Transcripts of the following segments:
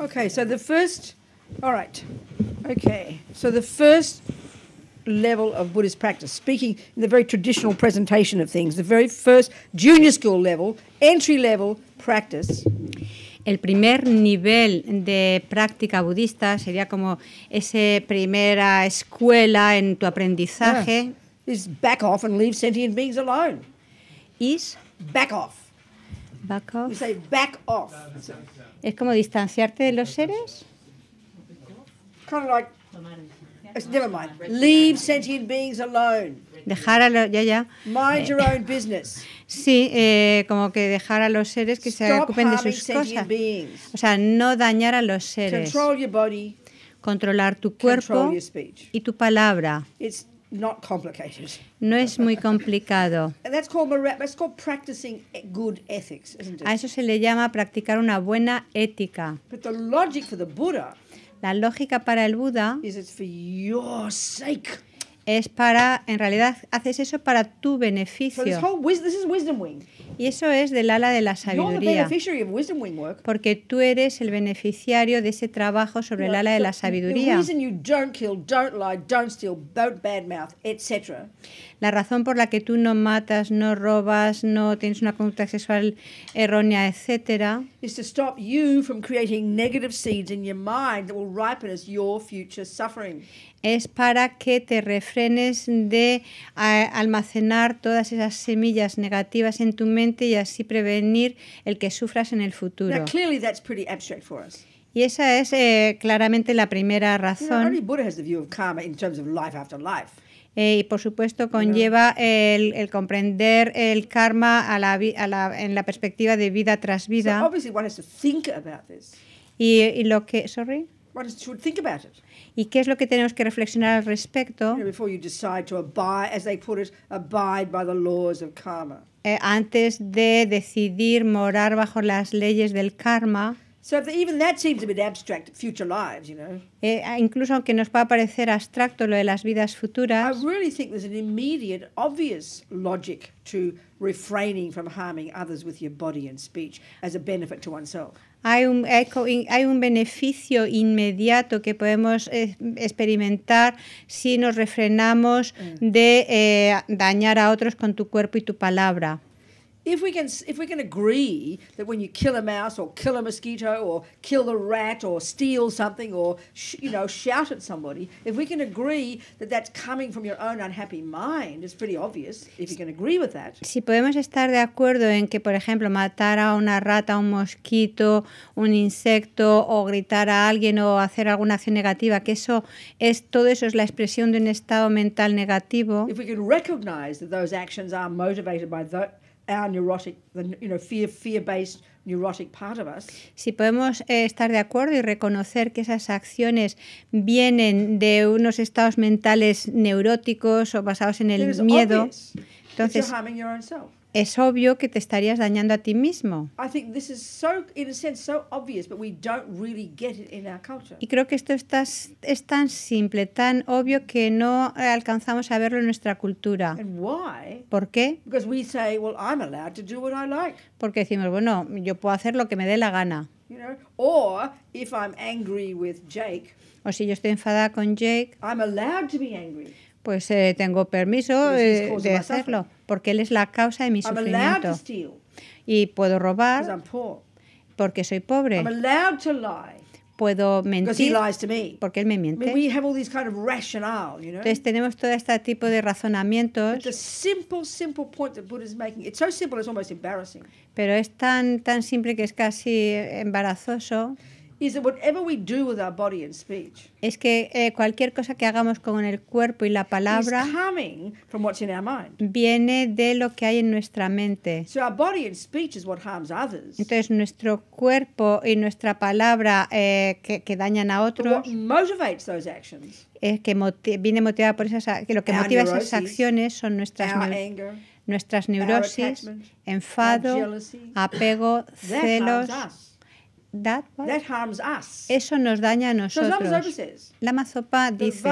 Okay, so the first, all right, okay, so the first level of Buddhist practice, speaking in the very traditional presentation of things, the very first junior school level, entry level practice. El primer nivel de práctica budista sería como esa primera escuela en tu aprendizaje. Yeah. Is back off and leave sentient beings alone. Is back off. Back off. You say back off. No, ¿Es como distanciarte de los seres? Leave sentient beings alone. Dejar a los... Ya, ya. Mind your own eh, business. Sí, eh, como que dejar a los seres que se ocupen de sus cosas. O sea, no dañar a los seres. Controlar tu cuerpo y tu palabra. It's Not complicated. No es muy complicado. That's called, that's called practicing good ethics, isn't it? A eso se le llama practicar una buena ética. But the logic for the Buddha La lógica para el Buda is it's for your sake. es para, en realidad, haces eso para tu beneficio. So this whole, this is wisdom wing. Y eso es del ala de la sabiduría. Porque tú eres el beneficiario de ese trabajo sobre el ala de la sabiduría. La razón por la que tú no matas, no robas, no tienes una conducta sexual errónea, etcétera, Es para que te refrenes de almacenar todas esas semillas negativas en tu mente y así prevenir el que sufras en el futuro. Y esa es eh, claramente la primera razón. Eh, y por supuesto conlleva el, comprender el karma a en la perspectiva de vida tras vida. Y, lo que, sorry. ¿Y qué es lo que tenemos que reflexionar al respecto? eh, antes de decidir morar bajo las leyes del karma. Eh, incluso aunque nos pueda parecer abstracto lo de las vidas futuras. I really think there's an immediate, obvious logic to refraining from harming others with your body and speech as a benefit to oneself hay un, hay un beneficio inmediato que podemos eh, experimentar si nos refrenamos mm. de eh, dañar a otros con tu cuerpo y tu palabra if we can if we can agree that when you kill a mouse or kill a mosquito or kill a rat or steal something or you know shout at somebody if we can agree that that's coming from your own unhappy mind it's pretty obvious if you can agree with that si podemos estar de acuerdo en que por ejemplo matar a una rata un mosquito un insecto o gritar a alguien o hacer alguna acción negativa que eso es todo eso es la expresión de un estado mental negativo if we can recognize that those actions are motivated by that si podemos eh, estar de acuerdo y reconocer que esas acciones vienen de unos estados mentales neuróticos o basados en el miedo, entonces es obvio que te estarías dañando a ti mismo. Y creo que esto está, es tan simple, tan obvio que no alcanzamos a verlo en nuestra cultura. ¿Por qué? Porque decimos, bueno, yo puedo hacer lo que me dé la gana. o si yo estoy enfadada con Jake, I'm allowed to be angry pues eh, tengo permiso eh, de hacerlo, porque Él es la causa de mi sufrimiento. Y puedo robar porque soy pobre. Puedo mentir porque Él me miente. Entonces tenemos todo este tipo de razonamientos. Pero es tan, tan simple que es casi embarazoso. Es que eh, cualquier cosa que hagamos con el cuerpo y la palabra viene de lo que hay en nuestra mente. Entonces nuestro cuerpo y nuestra palabra eh, que, dañan a otros es que viene motivada por esas lo que motiva esas acciones son nuestras nuestras neurosis, enfado, apego, celos that, that harms us. Eso nos daña a nosotros. La mazopa dice,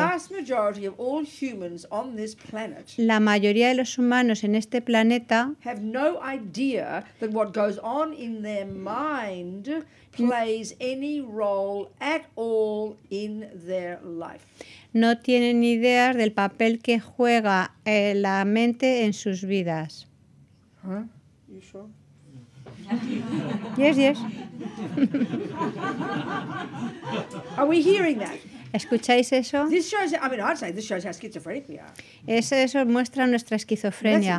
la mayoría de los humanos en este planeta have no idea that what goes on in their mind plays any role at all in their life. No tienen idea del papel que juega eh, la mente en sus vidas. Huh? You sure? yes, yes. ¿Escucháis eso? Eso, muestra nuestra esquizofrenia.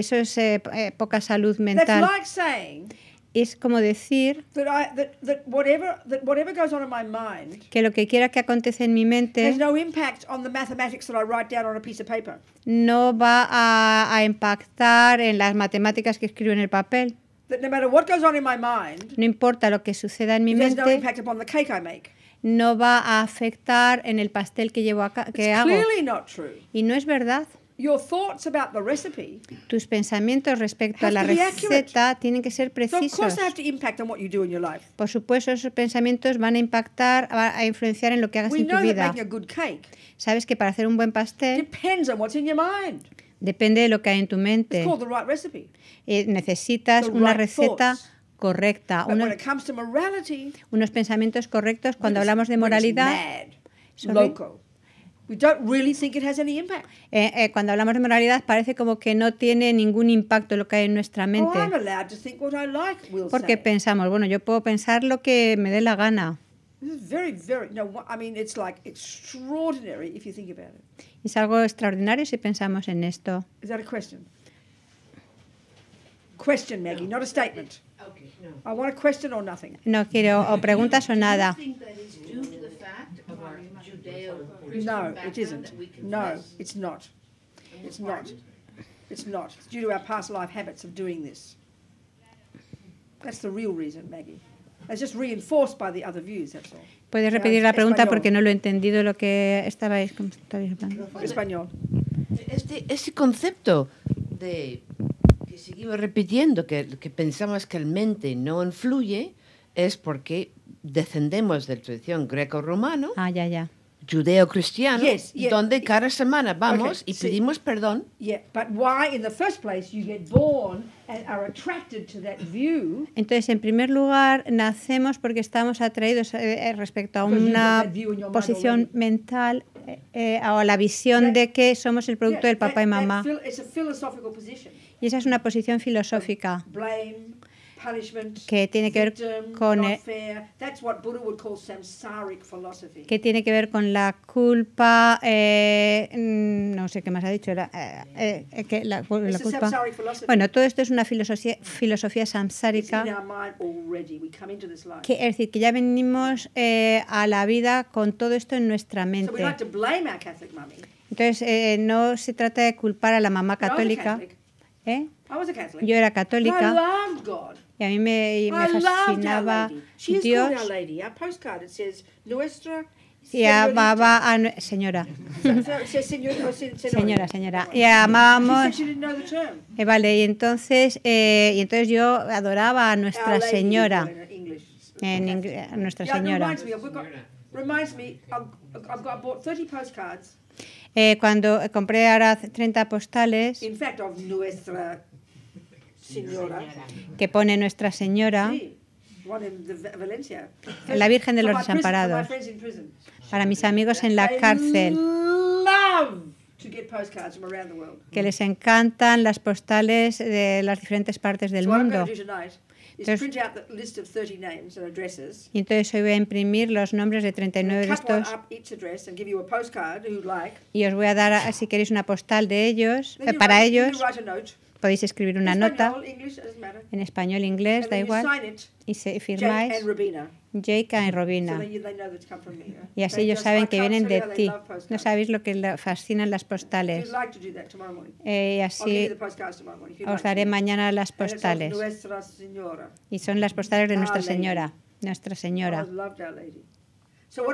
Eso es eh, eh, poca salud mental. es como decir que lo que quiera que acontece en mi mente no va a, a impactar en las matemáticas que escribo en el papel no importa lo que suceda en mi mente, no va a afectar en el pastel que, llevo hago. Y no es verdad. Tus pensamientos respecto a la receta tienen que ser precisos. Por supuesto, esos pensamientos van a impactar, a influenciar en lo que hagas en tu vida. Sabes que para hacer un buen pastel Depende de lo que hay en tu mente. Eh, necesitas una receta correcta, unos, pensamientos correctos cuando hablamos de moralidad. cuando hablamos de moralidad parece como que no tiene ningún impacto lo que hay en nuestra oh, mente. Porque pensamos, bueno, yo puedo pensar lo que me dé la gana. Very, very, no, I mean, it's like extraordinary if you think about it. Es algo extraordinario si pensamos en esto. Is that a question? Question, Maggie, no. not a statement. Okay, no. I want a question or nothing. No quiero o preguntas o nada. No, it isn't. No, it's not. It's not. It's not. It's due to our past life habits of doing this. That's the real reason, Maggie. Puedes repetir la pregunta porque no lo he entendido lo que estabais, hablando. Español. Este, concepto de que seguimos repitiendo, que, que pensamos que el mente no influye, es porque descendemos de la tradición greco-romano. Ah, ya, ya judeo-cristiano donde cada semana vamos y pedimos perdón. Entonces, en primer lugar, nacemos porque estamos atraídos eh, eh, respecto a una posición mental eh, o a la visión de que somos el producto del papá y mamá. y esa es una posición filosófica que tiene que ver con eh, que tiene que ver con la culpa eh, mm, no sé qué más ha dicho era eh, que la, culpa bueno todo esto es una filosofía filosofía samsárica que es decir que ya venimos a la vida con todo esto en nuestra mente entonces no se trata de culpar a la mamá católica Yo era católica. Y a mí me, me fascinaba Dios. Y amaba a señora. señora, señora. Y amábamos. Eh, vale, y entonces, eh, y entonces yo adoraba a Nuestra Señora. En a Nuestra Señora. Eh, cuando compré ahora 30 postales señora. que pone Nuestra Señora. La Virgen de los Desamparados. Para mis amigos en la cárcel. Que les encantan las postales de las diferentes partes del mundo. Entonces, y entonces hoy voy a imprimir los nombres de 39 de estos y os voy a dar, si queréis, una postal de ellos, eh, para ellos. Podéis escribir una nota en español, inglés, da igual. Y se firmáis Jake y Robina. Y así ellos saben que vienen de ti. No sabéis lo que fascinan las postales. y eh, así os daré mañana las postales. Y son las postales de Nuestra Señora. Nuestra Señora. Oh,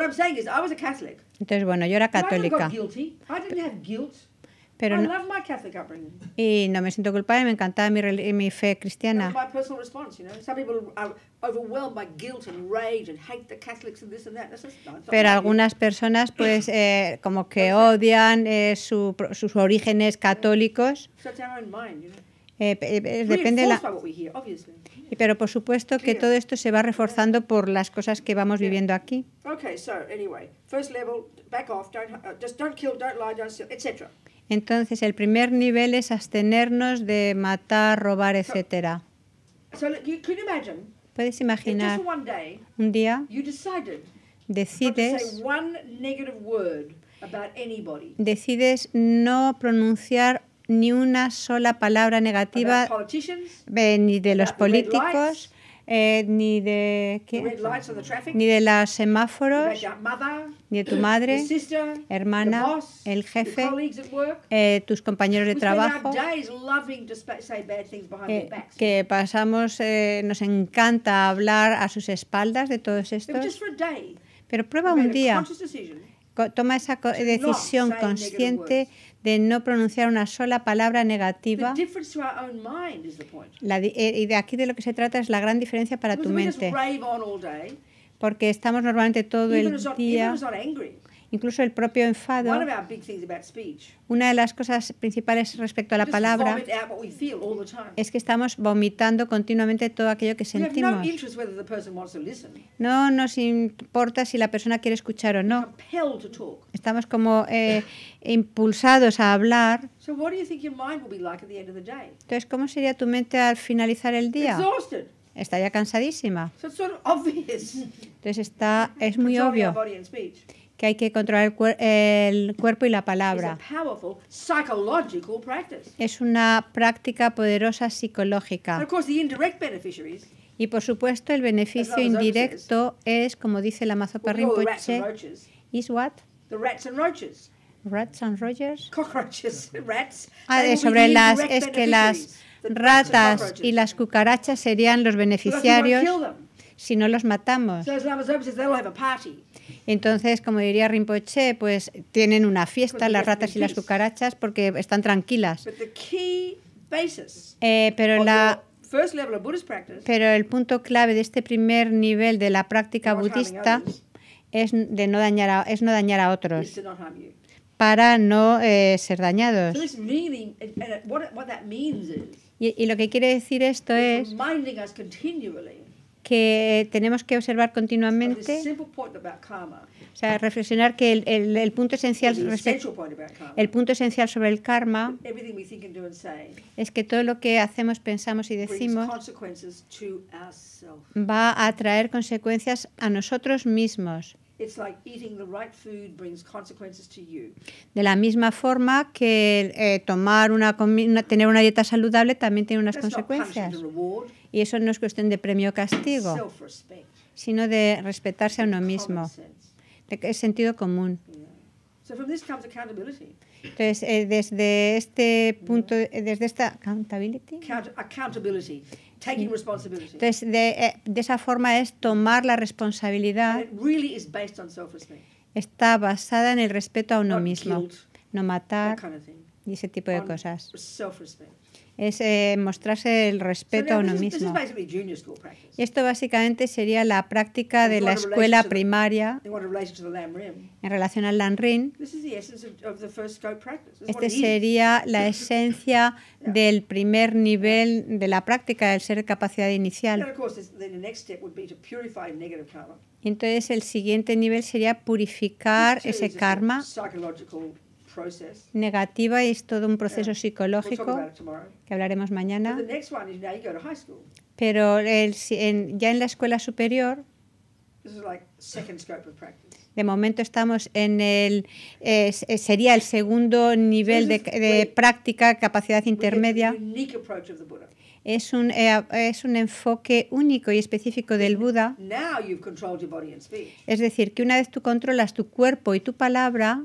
Entonces, bueno, yo era católica. Pero ah, no, y no me siento culpable, me encanta mi, fe cristiana. Pero algunas personas, pues, eh, como que odian eh, sus orígenes católicos. Eh, depende la... Pero por supuesto que todo esto se va reforzando por las cosas que vamos viviendo aquí. Entonces, el primer nivel es abstenernos de matar, robar, etc. Puedes imaginar un día decides decides no pronunciar ni una sola palabra negativa ni de los políticos, eh, ni de ¿qué? ni de los semáforos, ni de tu madre, hermana, el jefe, eh, tus compañeros de trabajo, que pasamos, eh, nos encanta hablar a sus espaldas de todos estos. Pero prueba un día, toma esa decisión consciente de no pronunciar una sola palabra negativa. La, eh, y de aquí de lo que se trata es la gran diferencia para tu mente. Porque estamos normalmente todo el día incluso el propio enfado. Una de las cosas principales respecto a la palabra es que estamos vomitando continuamente todo aquello que sentimos. No nos importa si la persona quiere escuchar o no. Estamos como eh, impulsados a hablar. Entonces, ¿cómo sería tu mente al finalizar el día? Está ya cansadísima. Entonces está, es muy obvio que hay que controlar el, cuerpo y la palabra. Es una práctica poderosa psicológica. Y por supuesto, el beneficio indirecto es, como dice la Mazopa is what? rats and roaches. Ah, eh, sobre las es que las ratas y las cucarachas serían los beneficiarios si no los matamos. Entonces, como diría Rinpoche, pues tienen una fiesta las ratas y las cucarachas porque están tranquilas. Eh, pero la pero el punto clave de este primer nivel de la práctica budista es de no dañar a, es no dañar a otros para no eh, ser dañados. Uh, uh, y, lo que quiere decir esto es que tenemos que observar continuamente. O sea, reflexionar que el, el, punto esencial el punto esencial sobre el karma es que todo lo que hacemos, pensamos y decimos va a traer consecuencias a nosotros mismos. De la misma forma que eh, tomar una, tener una dieta saludable también tiene unas consecuencias. Y eso no es cuestión de premio o castigo, sino de respetarse a uno mismo, de sentido común. So from this comes accountability. Entonces, eh, desde este punto, eh, desde esta accountability. Taking responsibility. Entonces, eh, de, esa forma es tomar la responsabilidad. Está basada en el respeto a uno mismo. no matar y ese tipo de cosas es eh, mostrarse el respeto a uno mismo. y esto básicamente sería la práctica de la escuela primaria en relación al Lanrin. Este sería la esencia del primer nivel de la práctica del ser capacidad inicial. entonces el siguiente nivel sería purificar ese karma negativa y es todo un proceso psicológico que hablaremos mañana. Pero ya en la escuela superior, de momento estamos en el, eh, sería el segundo nivel de, práctica, capacidad intermedia. Es un, eh, es un, enfoque único y específico del Buda. Es decir, que una vez tú controlas tu cuerpo y tu palabra,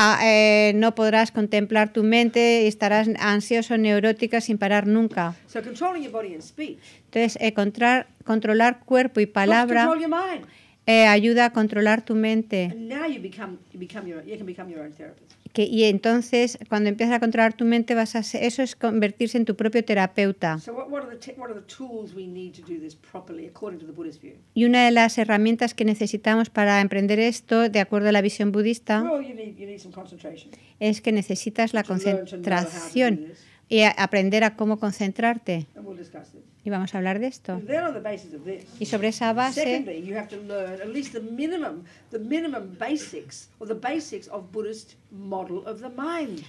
Ah, eh, no podrás contemplar tu mente y estarás ansioso, neurótica, sin parar nunca. Entonces, eh, controlar, cuerpo y palabra eh, ayuda a controlar tu mente y entonces cuando empiezas a controlar tu mente vas a eso es convertirse en tu propio terapeuta. Y una de las herramientas que necesitamos para emprender esto, de acuerdo a la visión budista, es que necesitas la concentración y aprender a cómo concentrarte. Y vamos a hablar de esto. Y sobre esa base,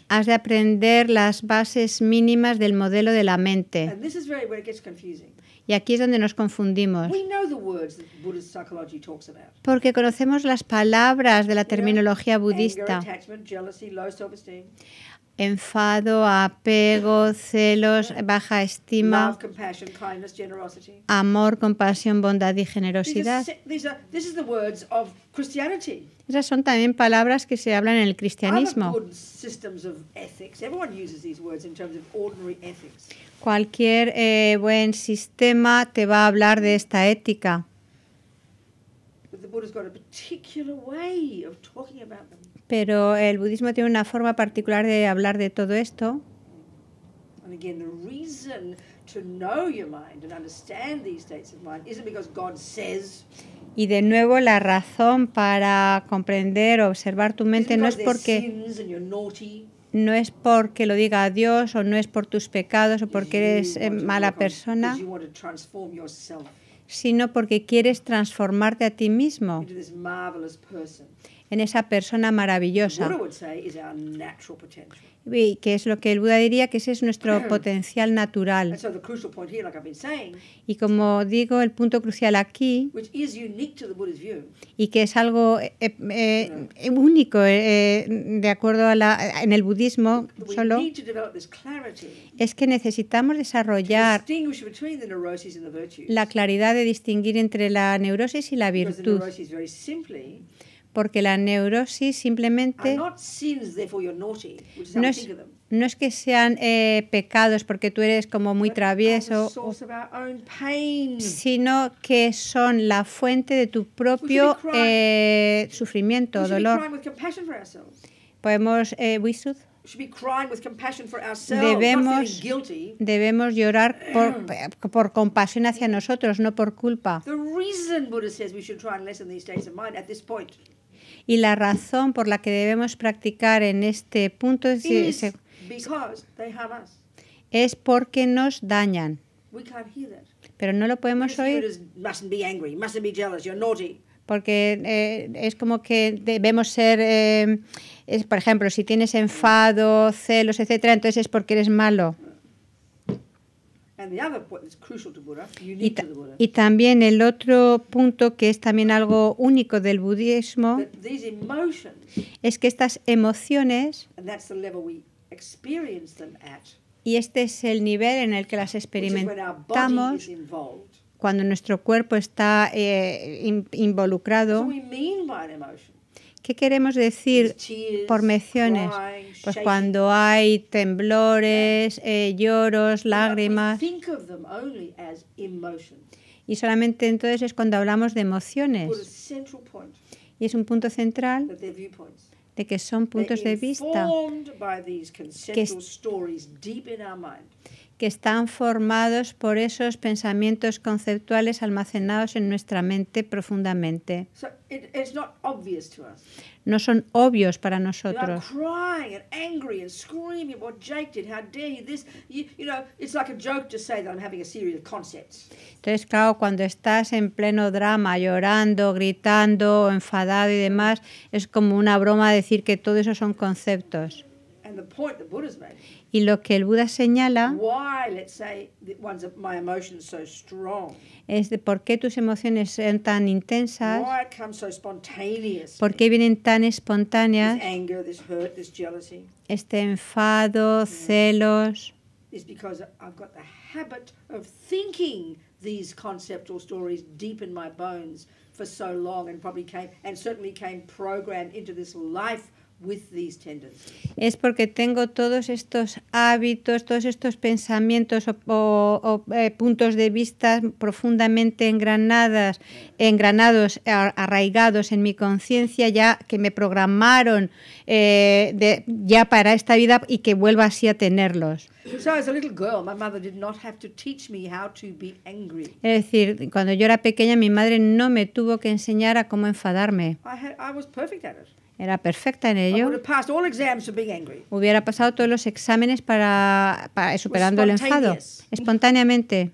has de aprender las bases mínimas del modelo de la mente. Y aquí es donde nos confundimos. Porque conocemos las palabras de la terminología budista enfado, apego, celos, baja estima, amor, compasión, bondad y generosidad. Esas son también palabras que se hablan en el cristianismo. Cualquier eh, buen sistema te va a hablar de esta ética. Pero el budismo tiene una forma particular de hablar de todo esto. Y de nuevo la razón para comprender, o observar tu mente no es porque no es porque lo diga Dios o no es por tus pecados o porque eres eh, mala persona, sino porque quieres transformarte a ti mismo en esa persona maravillosa. Y que es lo que el Buda diría que ese es nuestro potencial natural. Y como digo, el punto crucial aquí, y que es algo eh, eh, eh, único de acuerdo a la, en el budismo solo, es que necesitamos desarrollar la claridad de distinguir entre la neurosis y la virtud porque la neurosis simplemente no es, no es que sean eh, pecados porque tú eres como muy travieso, sino que son la fuente de tu propio eh, sufrimiento, dolor. Podemos, eh, Debemos, debemos llorar por, por, compasión hacia nosotros, no por culpa. Y la razón por la que debemos practicar en este punto es, es, porque nos dañan. Pero no lo podemos oír. Porque eh, es como que debemos ser, eh, por ejemplo, si tienes enfado, celos, etcétera, entonces es porque eres malo. Y, también el otro punto que es también algo único del budismo es que estas emociones, y este es el nivel en el que las experimentamos cuando nuestro cuerpo está eh, involucrado. ¿Qué queremos decir por menciones? Pues cuando hay temblores, eh, lloros, uh, lágrimas. Y solamente entonces es cuando hablamos de emociones. Y es un punto central de que son puntos de vista que, que están formados por esos pensamientos conceptuales almacenados en nuestra mente profundamente. No son obvios para nosotros. Entonces, claro, cuando estás en pleno drama, llorando, gritando, enfadado y demás, es como una broma decir que todo eso son conceptos. Y lo que el Buda señala es de por qué tus emociones son tan intensas, por qué vienen tan espontáneas, este enfado, mm. celos. Es porque tengo el hábito de pensar estas o historias deep en mis bones por tan so long y probablemente came, came programadas into this life. Es porque tengo todos estos hábitos, todos estos pensamientos o, eh, puntos de vista profundamente engranadas, engranados, arraigados en mi conciencia, ya que me programaron eh, de, ya para esta vida y que vuelva así a tenerlos. Es decir, cuando yo era pequeña, mi madre no me tuvo que enseñar a cómo enfadarme. I was era perfecta en ello. Hubiera pasado todos los exámenes para, superando el enfado, espontáneamente.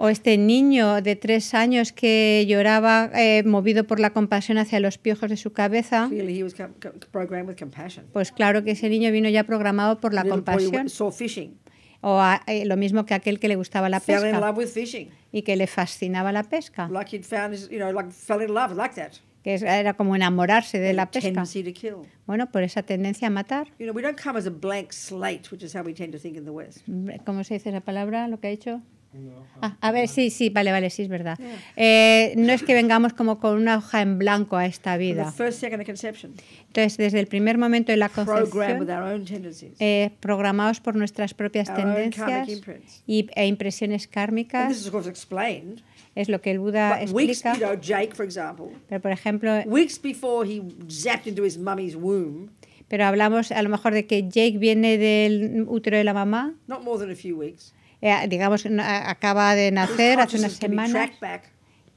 o este niño de tres años que lloraba eh, movido por la compasión hacia los piojos de su cabeza. Pues claro que ese niño vino ya programado por la compasión. O eh, lo mismo que aquel que le gustaba la pesca y que le fascinaba la pesca. Que era como enamorarse de la pesca. Bueno, por esa tendencia a matar. ¿Cómo se dice esa palabra, lo que ha dicho? Ah, ah, a ver, sí, sí, vale, vale, sí, es verdad. Ah. Eh, no es que vengamos como con una hoja en blanco a esta vida. Entonces, desde el primer momento de la concepción, eh, programados por nuestras propias tendencias y, e impresiones kármicas es lo que el Buda explica. pero por ejemplo, Pero hablamos a lo mejor de que Jake viene del útero de la mamá. Eh, digamos, acaba de nacer hace unas semanas.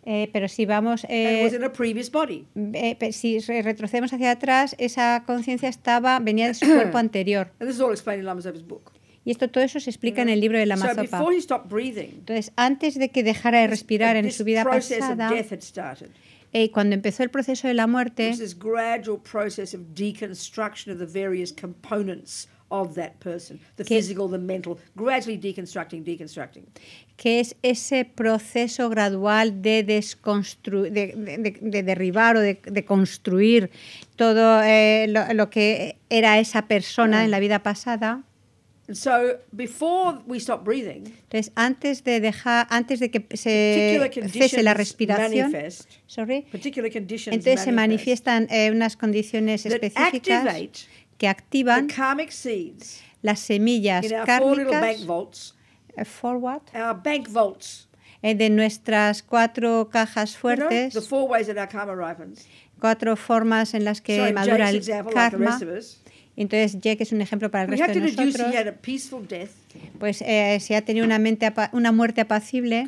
Eh, pero si vamos, eh, si retrocedemos hacia atrás, esa conciencia estaba venía de su cuerpo anterior. Y esto, todo eso se explica en el libro de la Mazopa. Entonces, antes de que dejara de respirar en su vida pasada, cuando empezó el proceso de la muerte, of that person, the que, physical, the mental, gradually deconstructing, deconstructing. Que es ese proceso gradual de desconstruir, de, de, de, derribar o de, de construir todo eh, lo, lo, que era esa persona mm. en la vida pasada. So before we stop breathing, Entonces, antes de dejar, antes de que se cese la respiración, sorry, entonces se manifiestan eh, unas condiciones específicas que activan las semillas kármicas eh, eh, de nuestras cuatro cajas fuertes, cuatro formas en las que madura el karma. Entonces Jack es un ejemplo para el resto de nosotros. Pues eh, si ha tenido una, mente una muerte apacible,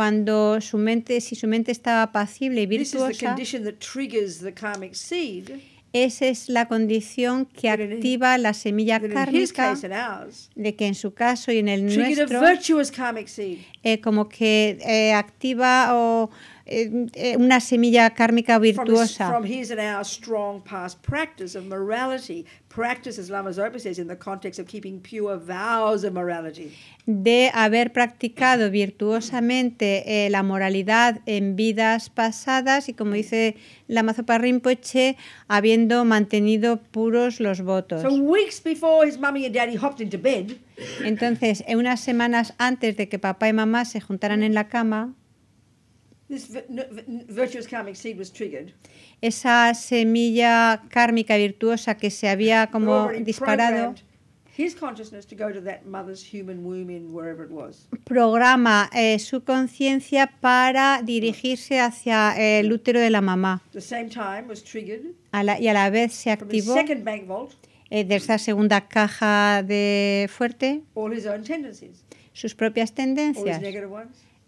cuando su mente, si su mente estaba apacible y virtuosa, esa es la condición que activa la semilla kármica de que en su caso y en el nuestro eh, como que eh, activa o eh, una semilla kármica virtuosa. De haber practicado virtuosamente eh, la moralidad en vidas pasadas y como dice Lama Zopa Rinpoche, habiendo mantenido puros los votos. Entonces, unas semanas antes de que papá y mamá se juntaran en la cama. Esa semilla kármica virtuosa que se había como disparado programa su conciencia para dirigirse hacia el útero de la mamá. y a la vez se activó eh, de esa segunda caja de fuerte sus propias tendencias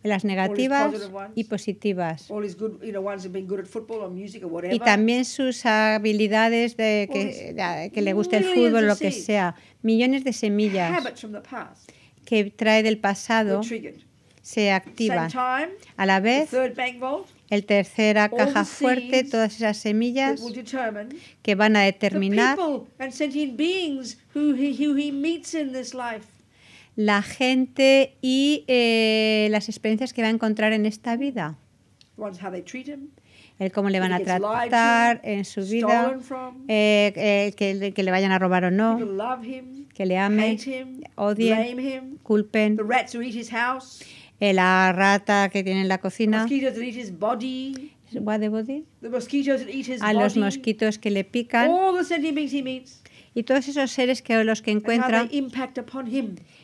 las negativas y positivas. Y también sus habilidades de eh, que, le guste el fútbol, o lo que sea. Millones de semillas que trae del pasado se activan. A la vez, el tercera caja fuerte, todas esas semillas que van a determinar la gente y eh, las experiencias que va a encontrar en esta vida. El cómo le van a tratar en su vida, eh, eh, que, le vayan a robar o no, que le amen, odien, culpen. la rata que tiene en la cocina. a los mosquitos que le pican y todos esos seres que los que encuentra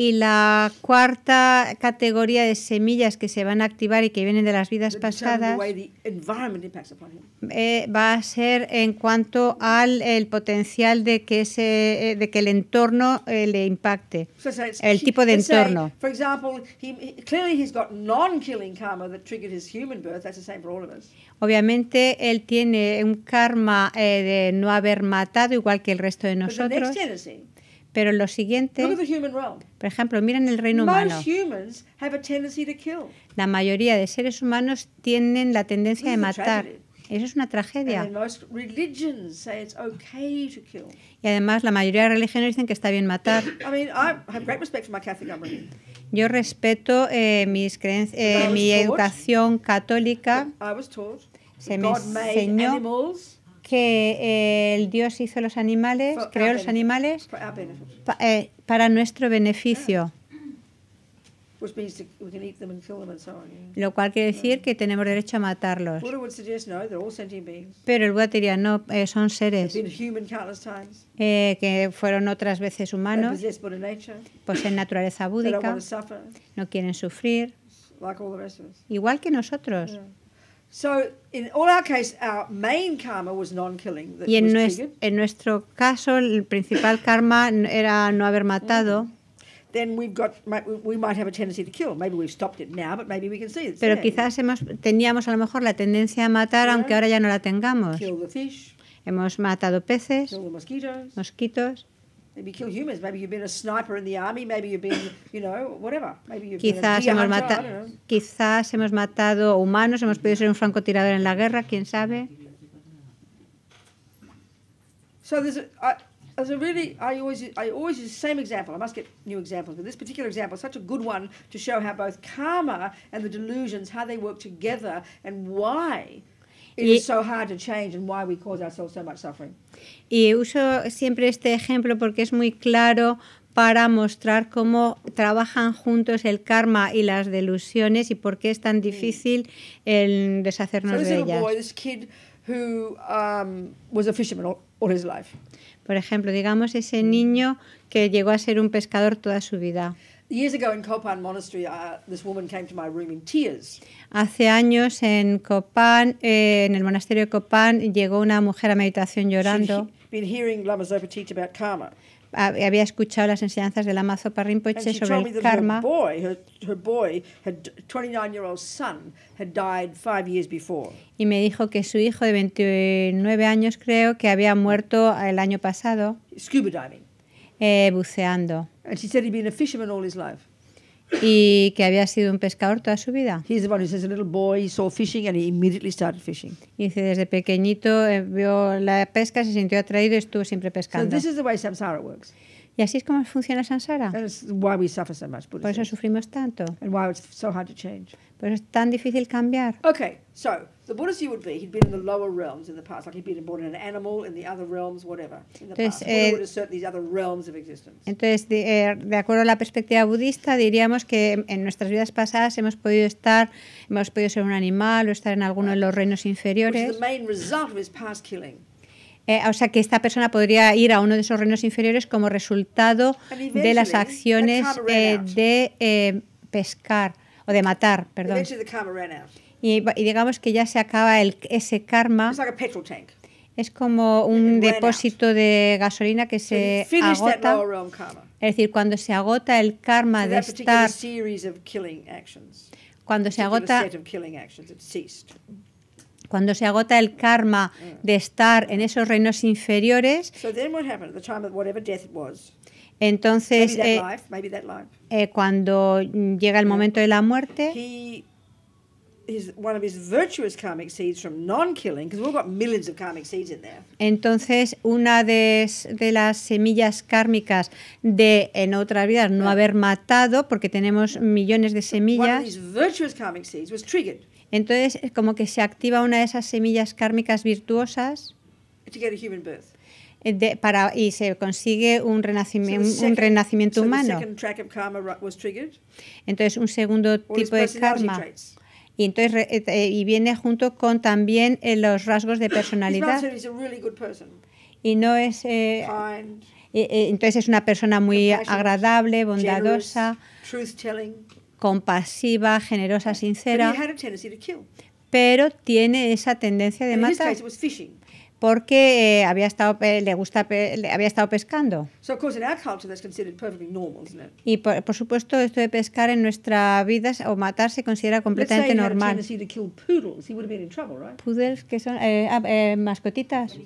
Y la cuarta categoría de semillas que se van a activar y que vienen de las vidas pasadas eh, va a ser en cuanto al el potencial de que, ese, eh, de que el entorno eh, le impacte, el tipo de entorno. Obviamente él tiene un karma de no haber matado igual que el resto de nosotros. Pero lo siguiente, por ejemplo, miren el reino humano. La mayoría de seres humanos tienen la tendencia de matar. Eso es una tragedia. Y además la mayoría de religiones dicen que está bien matar. Yo respeto eh, mis creencias, eh, mi educación católica. Se me enseñó que eh, el Dios hizo los animales, creó los animales eh, para nuestro beneficio. Lo cual quiere decir que tenemos derecho a matarlos. Pero el Buda diría, no, eh, son seres que fueron otras veces humanos, poseen naturaleza búdica, no quieren sufrir, igual que nosotros. Y en, nuestro, en nuestro caso, el principal karma era no haber matado. Pero quizás teníamos a lo mejor la tendencia a matar, aunque ahora ya no la tengamos. Hemos matado peces, mosquitos, Maybe kill humans. Maybe you've been a sniper in the army. Maybe you've been, you know, whatever. Maybe you've quizás been a hemos hunter, Quizás hemos matado humanos. Hemos podido ser un francotirador en la guerra. Quién sabe. So there's a, I, there's a really I always I always use the same example. I must get new examples, but this particular example is such a good one to show how both karma and the delusions how they work together and why Y uso siempre este ejemplo porque es muy claro para mostrar cómo trabajan juntos el karma y las delusiones y por qué es tan mm. difícil el deshacernos de ellas. Um, por ejemplo, digamos ese mm. niño que llegó a ser un pescador toda su vida. Hace años en Copan, eh, en el monasterio de Copan, llegó una mujer a meditación llorando. Había escuchado las enseñanzas de Lama Zopa Rinpoche sobre el karma. Y me dijo que su hijo de 29 años creo que había muerto el año pasado eh, buceando. And she said he'd been a fisherman all his life. y que había sido un pescador toda su vida. He's the one who says a little boy saw fishing and he immediately started fishing. Y dice desde pequeñito eh, vio la pesca, se sintió atraído y estuvo siempre So pescando. this is the way samsara works. y así es como funciona Sansara. And why we suffer so much, Por eso sufrimos tanto. and why it's so hard to change. Por eso es tan difícil cambiar. Okay, so animal, Entonces, Entonces, de, acuerdo a la perspectiva budista, diríamos que en nuestras vidas pasadas hemos podido estar, hemos podido ser un animal o estar en alguno de los reinos inferiores. o sea que esta persona podría ir a uno de esos reinos inferiores como resultado de las acciones eh, de eh, pescar o de matar, perdón y, digamos que ya se acaba el, ese karma. Es como un depósito de gasolina que se agota. Es decir, cuando se agota el karma de estar. Cuando se agota. Cuando se agota el karma mm. de estar en esos reinos inferiores. Entonces, eh, eh, cuando llega el mm. momento de la muerte his, one of his virtuous karmic seeds from non-killing, because we've got millions of karmic seeds in there. Entonces, una de, de las semillas kármicas de en otras vidas no haber matado, porque tenemos millones de semillas. One of these virtuous karmic seeds was triggered. Entonces, como que se activa una de esas semillas kármicas virtuosas. To get a human birth. Eh, de, para, y se consigue un renacimiento, so second, un renacimiento humano. So Entonces, un segundo tipo de karma. Traits y entonces eh, eh, y viene junto con también eh, los rasgos de personalidad. Y no es entonces es una persona muy agradable, bondadosa, compasiva, generosa, sincera. Pero tiene esa tendencia de matar porque eh, había estado le gusta había estado pescando. Y por, supuesto esto de pescar en nuestra vida o matar se considera completamente normal. Poodles, que son eh, ah, eh, mascotitas.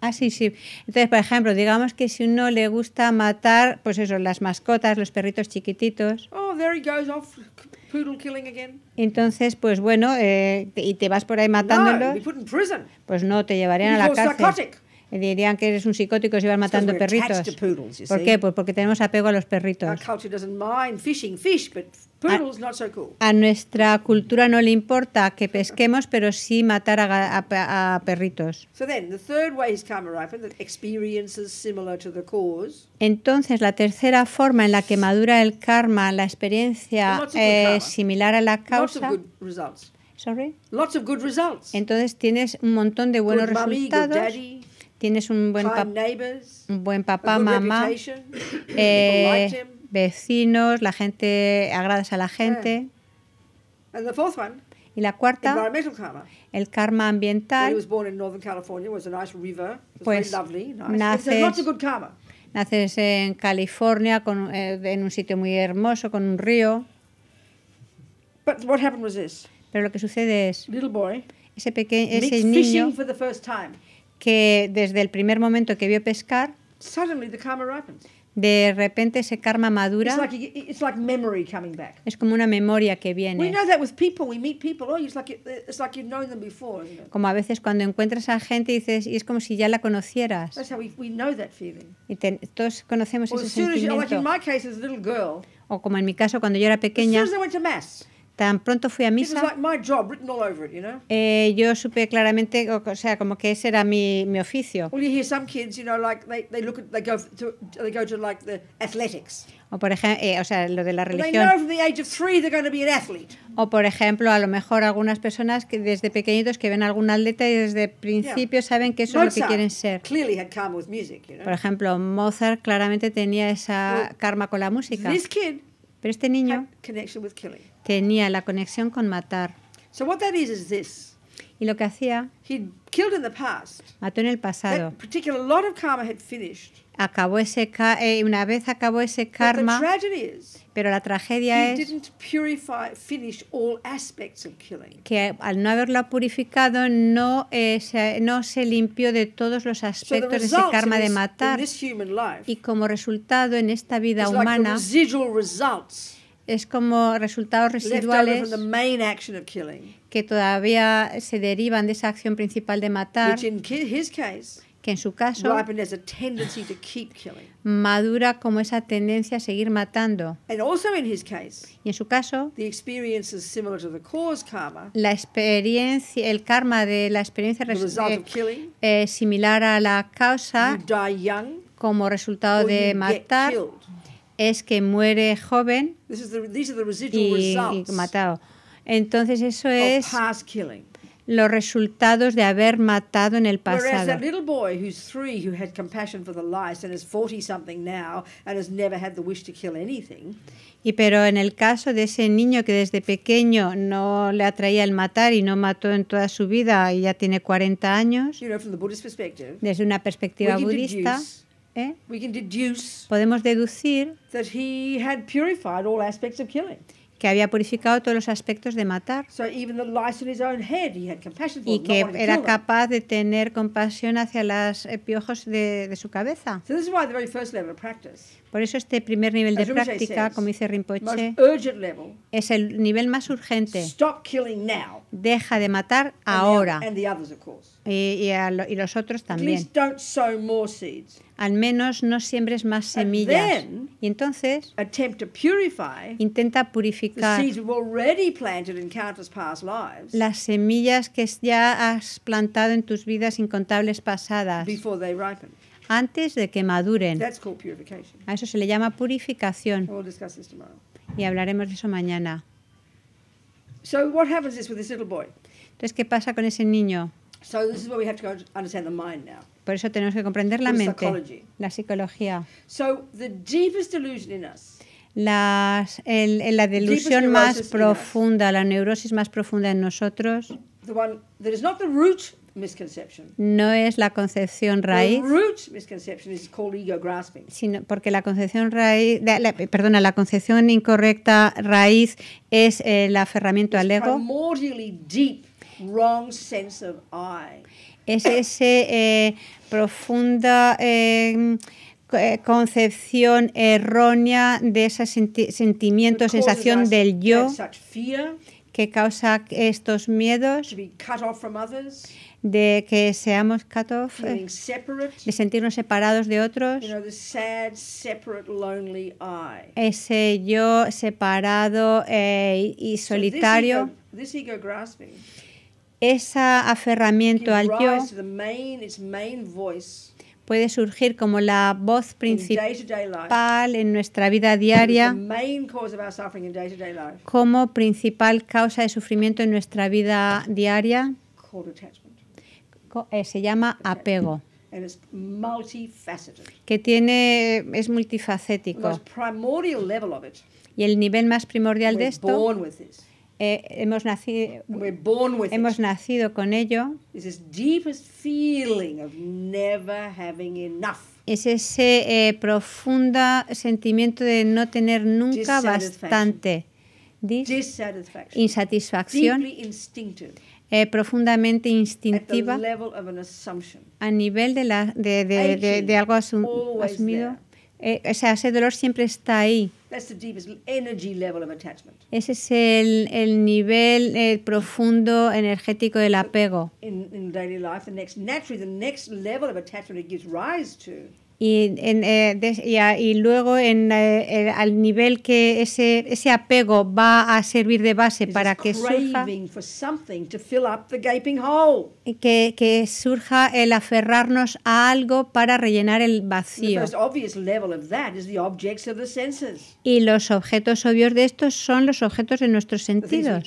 Ah, sí, sí. Entonces, por ejemplo, digamos que si uno le gusta matar, pues eso, las mascotas, los perritos chiquititos. Oh, there he goes off poodle killing again. Entonces, pues bueno, eh, y te vas por ahí matándolo. pues no, te llevarían a la cárcel. Dirían que eres un psicótico si vas matando perritos. ¿Por qué? Pues porque tenemos apego a los perritos. A, nuestra cultura no le importa que pesquemos, pero sí matar a, perritos. Entonces, la tercera forma en la que madura el karma, la experiencia eh, similar a la causa. Entonces tienes un montón de buenos resultados Tienes un buen, un buen papá, mamá, eh, vecinos, la gente, agradas a la gente. y la cuarta, el karma ambiental. Pues naces, en California, con, eh, en un sitio muy hermoso, con un río. Pero lo que sucede es, ese, pequeño ese niño que desde el primer momento que vio pescar, de repente ese karma madura. Es como una memoria que viene. Como a veces cuando encuentras a gente dices, y es como si ya la conocieras. Y todos conocemos ese sentimiento. o como en mi caso cuando yo era pequeña. Tan pronto fui a misa. Eh, yo supe claramente, o, sea, como que ese era mi, mi oficio. O por ejemplo, eh, o sea, lo de la religión. O por ejemplo, a lo mejor algunas personas que desde pequeñitos que ven algún atleta y desde principio saben que eso es lo que quieren ser. Por ejemplo, Mozart claramente tenía esa karma con la música. Pero este niño tenía la conexión con matar. Y lo que hacía Mató en el pasado. Acabó ese eh, una vez acabó ese karma. pero la tragedia es que al no haberlo purificado no, eh, se, no se limpió de todos los aspectos de ese karma de matar. Y como resultado en esta vida humana es como resultados residuales que todavía se derivan de esa acción principal de matar, que en su caso madura como esa tendencia a seguir matando. y en su caso, la experiencia, el karma de la experiencia es eh, eh, similar a la causa como resultado de matar es que muere joven y, y matado. Entonces eso es los resultados de haber matado en el pasado. Y pero en el caso de ese niño que desde pequeño no le atraía el matar y no mató en toda su vida y ya tiene 40 años, desde una perspectiva budista, ¿eh? podemos deducir que había purificado todos los aspectos de matar y que era capaz de tener compasión hacia las eh, piojos de, de su cabeza. Por eso este primer nivel de práctica, como dice Rinpoche, es el nivel más urgente. Deja de matar ahora. Y, y los otros también. Al menos no siembres más semillas. Y entonces intenta purificar las semillas que ya has plantado en tus vidas incontables pasadas antes de que maduren. A eso se le llama purificación. Y hablaremos de eso mañana. Entonces, ¿qué pasa con ese niño? Por eso tenemos que comprender la mente, la psicología. Las, el, la delusión más profunda, la neurosis más profunda en nosotros, no es la concepción raíz, sino porque la concepción raíz, perdona, la concepción incorrecta raíz es el aferramiento al ego. Es ese eh, profunda eh, eh, concepción errónea de ese sentimiento, sensación del yo que causa estos miedos, de que seamos cut eh, de sentirnos separados de otros, ese yo separado eh, y, solitario. Ese aferramiento al yo puede surgir como la voz principal en nuestra vida diaria, como principal causa de sufrimiento en nuestra vida diaria, eh, se llama apego. Que tiene, es multifacético. Y el nivel más primordial de esto, hemos, nacido, con ello. Es ese eh, profundo sentimiento de no tener nunca bastante. insatisfacción eh, profundamente instintiva a nivel de, la, de, de, de, algo asumido. Eh, o sea, ese dolor siempre está ahí. Ese es el, el nivel eh, profundo energético del apego. Y, en, eh, y, luego en, eh, al nivel que ese, ese apego va a servir de base para que surja, que, que surja el aferrarnos a algo para rellenar el vacío. Y los objetos obvios de estos son los objetos de nuestros sentidos.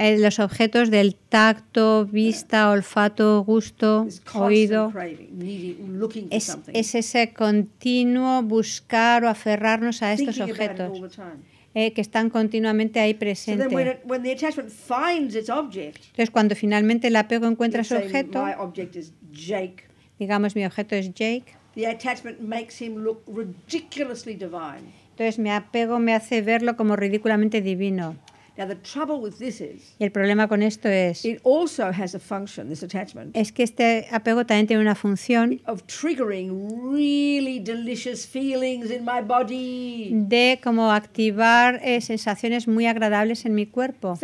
Eh, los objetos del tacto, vista, olfato, gusto, oído. Mm, es, ese continuo buscar o aferrarnos a estos objetos. Eh, que están continuamente ahí presentes. Entonces, cuando finalmente el apego encuentra su objeto, digamos, mi objeto es Jake, entonces mi apego me hace verlo como ridículamente divino. Y el problema con esto es es que este apego también tiene una función de como activar eh, sensaciones muy agradables en mi cuerpo.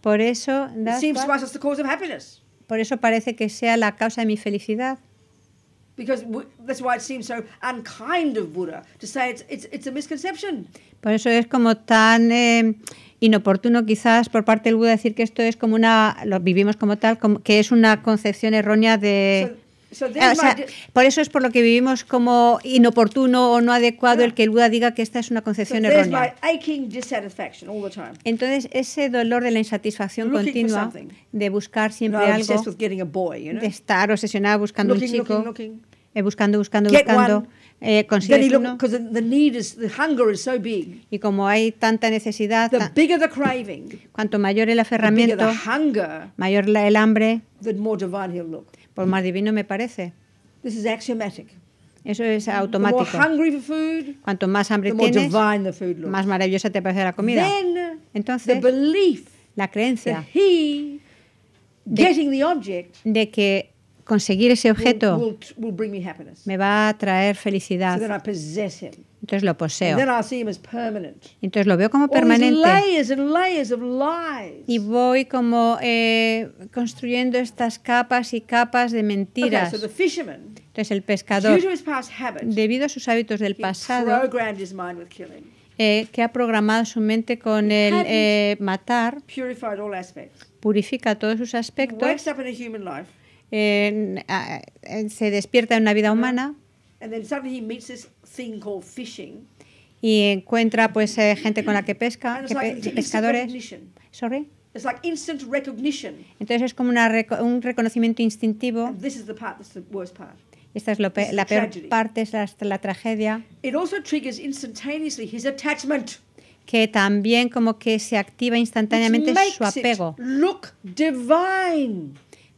Por eso, por eso parece que sea la causa de mi felicidad. Por eso es como tan em, inoportuno quizás por parte del Buda decir que esto es como una lo vivimos como tal que es una concepción errónea de por eso es por lo que vivimos como inoportuno o no adecuado el que el Buda diga que esta es una concepción errónea. Entonces, ese dolor de la insatisfacción continua de buscar siempre algo, de estar obsesionada buscando un chico, eh, buscando, buscando, buscando. Y como hay tanta necesidad, cuanto mayor el aferramiento, mayor el hambre, por más divino me parece. Eso es automático. cuanto más hambre tienes, más maravillosa te parece la comida. Entonces, la creencia de que conseguir ese objeto me va a traer felicidad. entonces lo poseo. Entonces lo veo como permanente. y voy como eh, construyendo estas capas y capas de mentiras. entonces el pescador, debido a sus hábitos del pasado, eh, que ha programado su mente con el eh, matar, purifica todos sus aspectos se despierta en una vida humana y encuentra pues eh, gente con la que pesca, pescadores. Entonces es como un reconocimiento instintivo. Esta es la peor parte, es la, tragedia. Que también como que se activa instantáneamente su apego. Look divine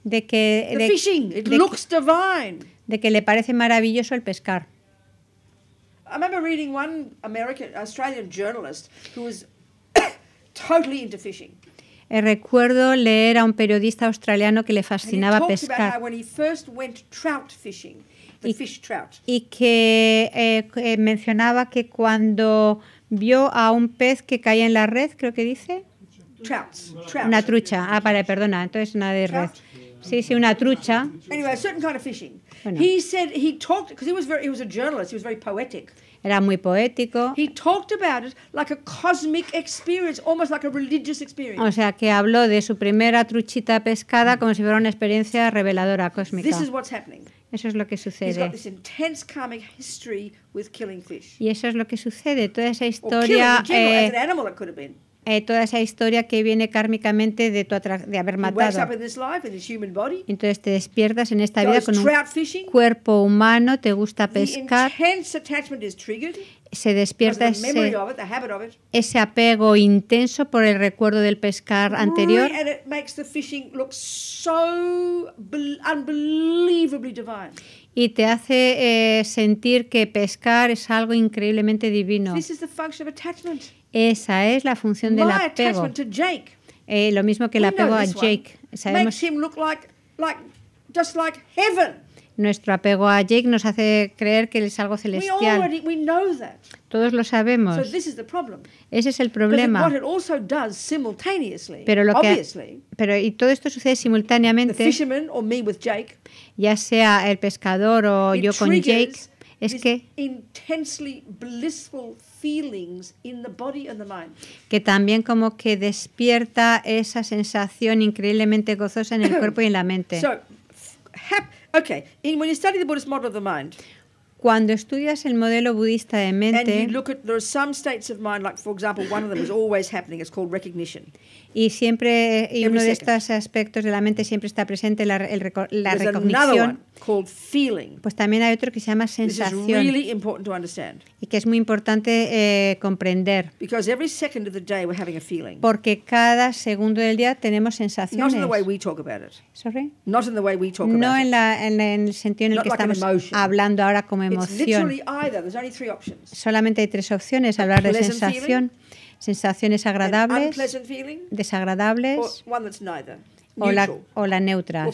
de que de, que le parece maravilloso el pescar. I Recuerdo leer a un periodista australiano que le fascinaba pescar. Y, que eh, eh, mencionaba que cuando vio a un pez que caía en la red, creo que dice. Una trucha. Ah, para perdona. Entonces una de red. Sí, sí, una trucha. Anyway, a certain kind of fishing. Bueno. He said he talked because he was very he was a journalist. He was very poetic. Era muy poético. He talked about it like a cosmic experience, almost like a religious experience. O sea, que habló de su primera truchita pescada como si fuera una experiencia reveladora cósmica. This is what's happening. Eso es lo que sucede. He's got this intense with fish. Y eso es lo que sucede. Toda esa historia. Or killing, eh, eh, toda esa historia que viene kármicamente de, tu de haber matado. Entonces te despiertas en esta vida con un cuerpo humano, te gusta pescar. Se despierta ese, apego intenso por el recuerdo del pescar anterior. Y te hace eh, sentir que pescar es algo increíblemente divino. Esa es la función del apego. Eh, lo mismo que el apego a Jake. Nuestro apego a Jake nos hace creer que él es algo celestial. Todos lo sabemos. Ese es el problema. Pero, lo que, pero y todo esto sucede simultáneamente, ya sea el pescador o yo con Jake, es que feelings in the body and the mind. Que también como que despierta esa sensación increíblemente gozosa en el cuerpo y en la mente. So, okay, in, when you study Buddhist model of the mind. Cuando estudias el modelo budista de mente, hay algunos look at mente are some states of mind, like for example, one of them is always happening. called recognition y siempre y uno de estos aspectos de la mente siempre está presente la, el, la recognición pues también hay otro que se llama sensación y que es muy importante eh, comprender porque cada segundo del día tenemos sensaciones no en, el sentido en el que estamos hablando ahora como emoción solamente hay tres opciones hablar de sensación sensaciones agradables, desagradables o, la, o neutras.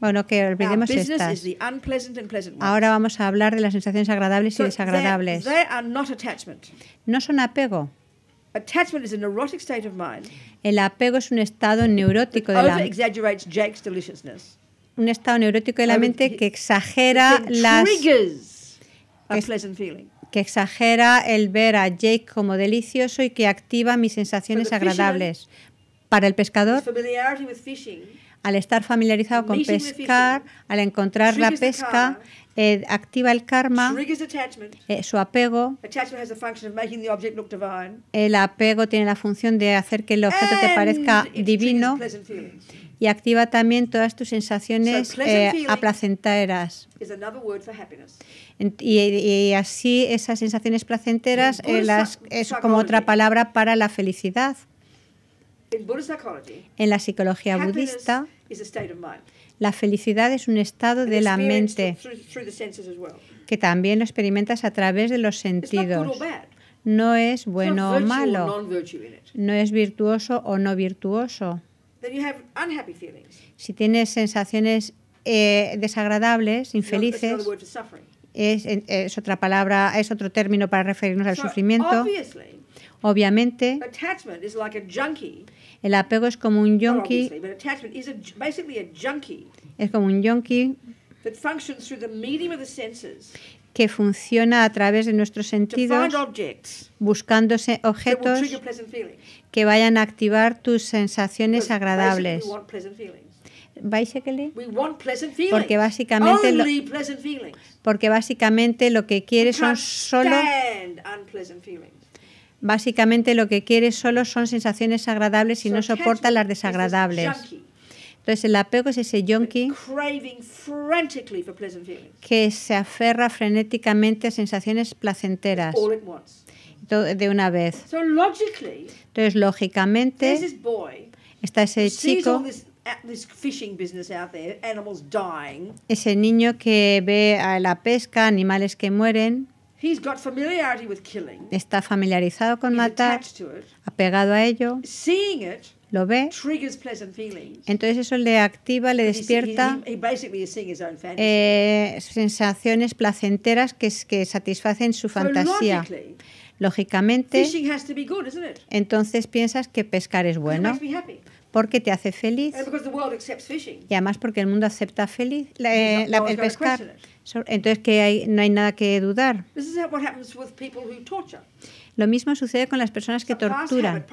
Bueno, que olvidemos estas. Ahora vamos a hablar de las sensaciones agradables y desagradables. no son apego. El apego es un estado neurótico de la un estado neurótico de la mente que exagera las que exagera el ver a Jake como delicioso y que activa mis sensaciones agradables. Para el pescador, al estar familiarizado con pescar, al encontrar la pesca, eh, activa el karma, eh, su apego. El apego tiene la función de hacer que el objeto te parezca divino y activa también todas tus sensaciones eh, aplacenteras. Y, así esas sensaciones placenteras eh, es como otra palabra para la felicidad. En la psicología budista, la felicidad es un estado de la mente que también lo experimentas a través de los sentidos. No es bueno o malo, no es virtuoso o no virtuoso. Si tienes sensaciones eh, desagradables, infelices, es, otra palabra, es otro término para referirnos al sufrimiento. Obviamente, el apego es como un yonki. Es como un yonki que funciona a través de nuestros sentidos, buscándose objetos que vayan a activar tus sensaciones agradables. porque básicamente lo, porque básicamente lo que quiere son solo básicamente lo que quiere solo son sensaciones agradables y no soportas las desagradables. Entonces el apego es ese yonki que se aferra frenéticamente a sensaciones placenteras de una vez. Entonces lógicamente está ese chico uh, ese niño que ve a la pesca, animales que mueren, está familiarizado con matar, apegado a ello, lo ve, entonces eso le activa, le despierta eh, sensaciones placenteras que, que satisfacen su fantasía. Lógicamente, entonces piensas que pescar es bueno porque te hace feliz. Y además porque el mundo acepta feliz eh, el pescar. Entonces que hay, no hay nada que dudar. Lo mismo sucede con las personas que torturan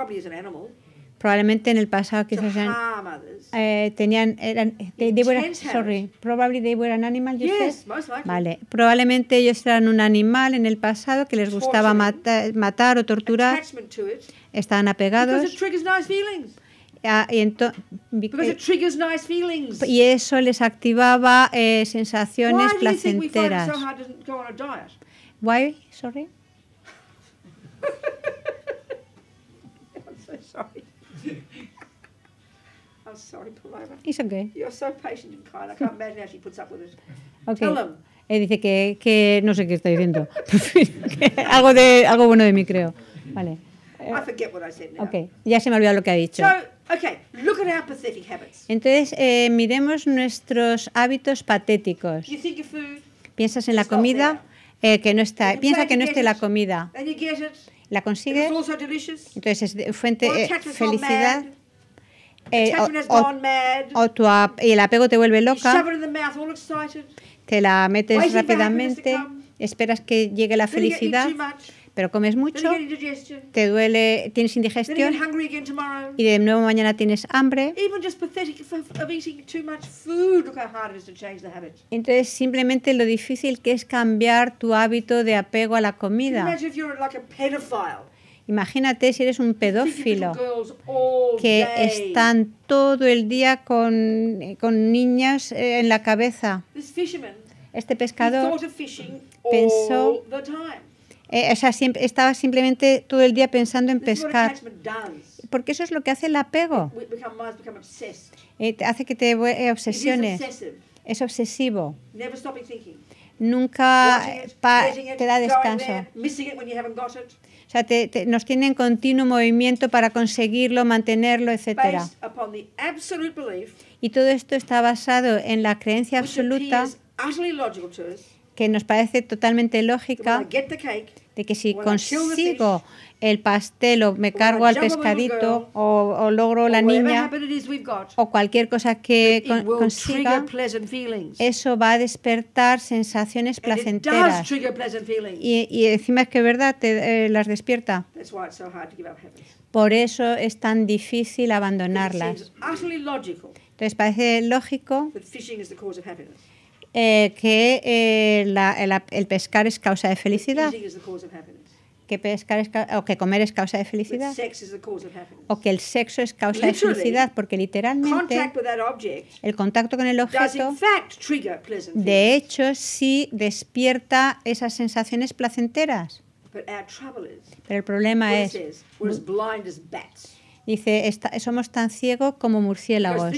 probablemente en el pasado quizás eran, eh, tenían eran eh, sorry probably they were an animal yes, vale probablemente ellos eran un animal en el pasado que les gustaba matar, o torturar estaban apegados y, nice y, eso les activaba eh, sensaciones placenteras. Why? Sorry. y sorry, dice que, que no sé qué está diciendo. algo, de, algo bueno de mí, creo. Vale. Okay. Ya se me ha olvidado lo que ha dicho. Entonces, eh, miremos nuestros hábitos patéticos. Piensas en la comida eh, que no está. Piensa que no esté la comida. La consigues. Entonces es fuente de eh, felicidad. Eh, o, el apego te vuelve loca, te la metes rápidamente, esperas que llegue la felicidad, pero comes mucho, te duele, tienes indigestión y de nuevo mañana tienes hambre. Entonces simplemente lo difícil que es cambiar tu hábito de apego a la comida. Imagínate si eres un pedófilo que están todo el día con, niñas eh, en la cabeza. Este pescador pensó eh, o sea, estaba simplemente todo el día pensando en pescar. Porque eso es lo que hace el apego. Eh, hace que te obsesiones. Es obsesivo. Nunca te da descanso. O sea, te, nos tienen en continuo movimiento para conseguirlo, mantenerlo, etc. Y todo esto está basado en la creencia absoluta que nos parece totalmente lógica de que si consigo el pastel o me cargo al pescadito o, logro la niña o cualquier cosa que consiga, eso va a despertar sensaciones placenteras. Y, y encima es que, ¿verdad?, te eh, las despierta. Por eso es tan difícil abandonarlas. Entonces parece lógico eh, que eh, el, pescar es causa de felicidad. Que pescar es, o que comer es causa de felicidad. O que el sexo es causa de felicidad, porque literalmente el contacto con el objeto, de hecho, sí despierta esas sensaciones placenteras. Pero el problema es Dice, somos tan ciegos como murciélagos.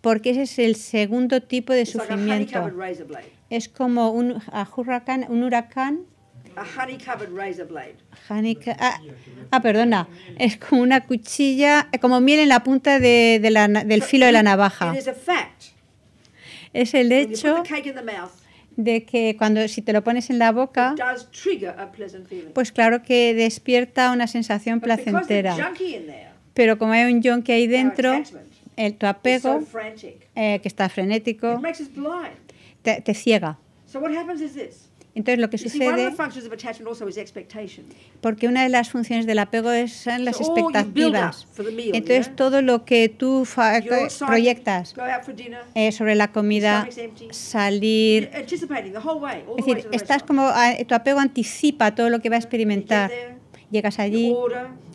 Porque ese es el segundo tipo de sufrimiento. Es como un, huracán, un huracán. Ah, ah, perdona. Es como una cuchilla, eh, como miel en la punta de, del filo de la navaja. Es el hecho de que cuando si te lo pones en la boca, pues claro que despierta una sensación placentera. Pero como hay un junkie ahí dentro, el, tu apego, eh, que está frenético, te, te ciega. Entonces lo que sucede porque una de las funciones del apego son las oh, expectativas. Entonces todo lo que tú proyectas eh, sobre la comida, salir, es decir, estás como ah, tu apego anticipa todo lo que va a experimentar. Llegas allí,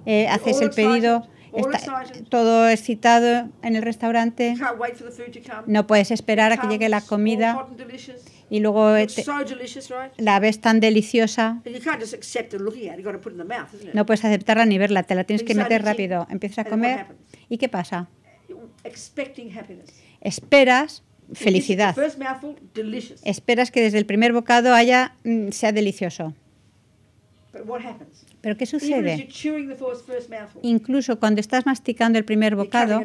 eh, haces el pedido. Está todo excitado en el restaurante. No puedes esperar a que llegue la comida y luego eh, la ves tan deliciosa. No puedes aceptarla ni verla, te la tienes que meter rápido. Empiezas a comer y ¿qué pasa? Esperas felicidad. Esperas que desde el primer bocado haya mm, sea delicioso. Pero ¿qué sucede? Incluso cuando estás masticando el primer bocado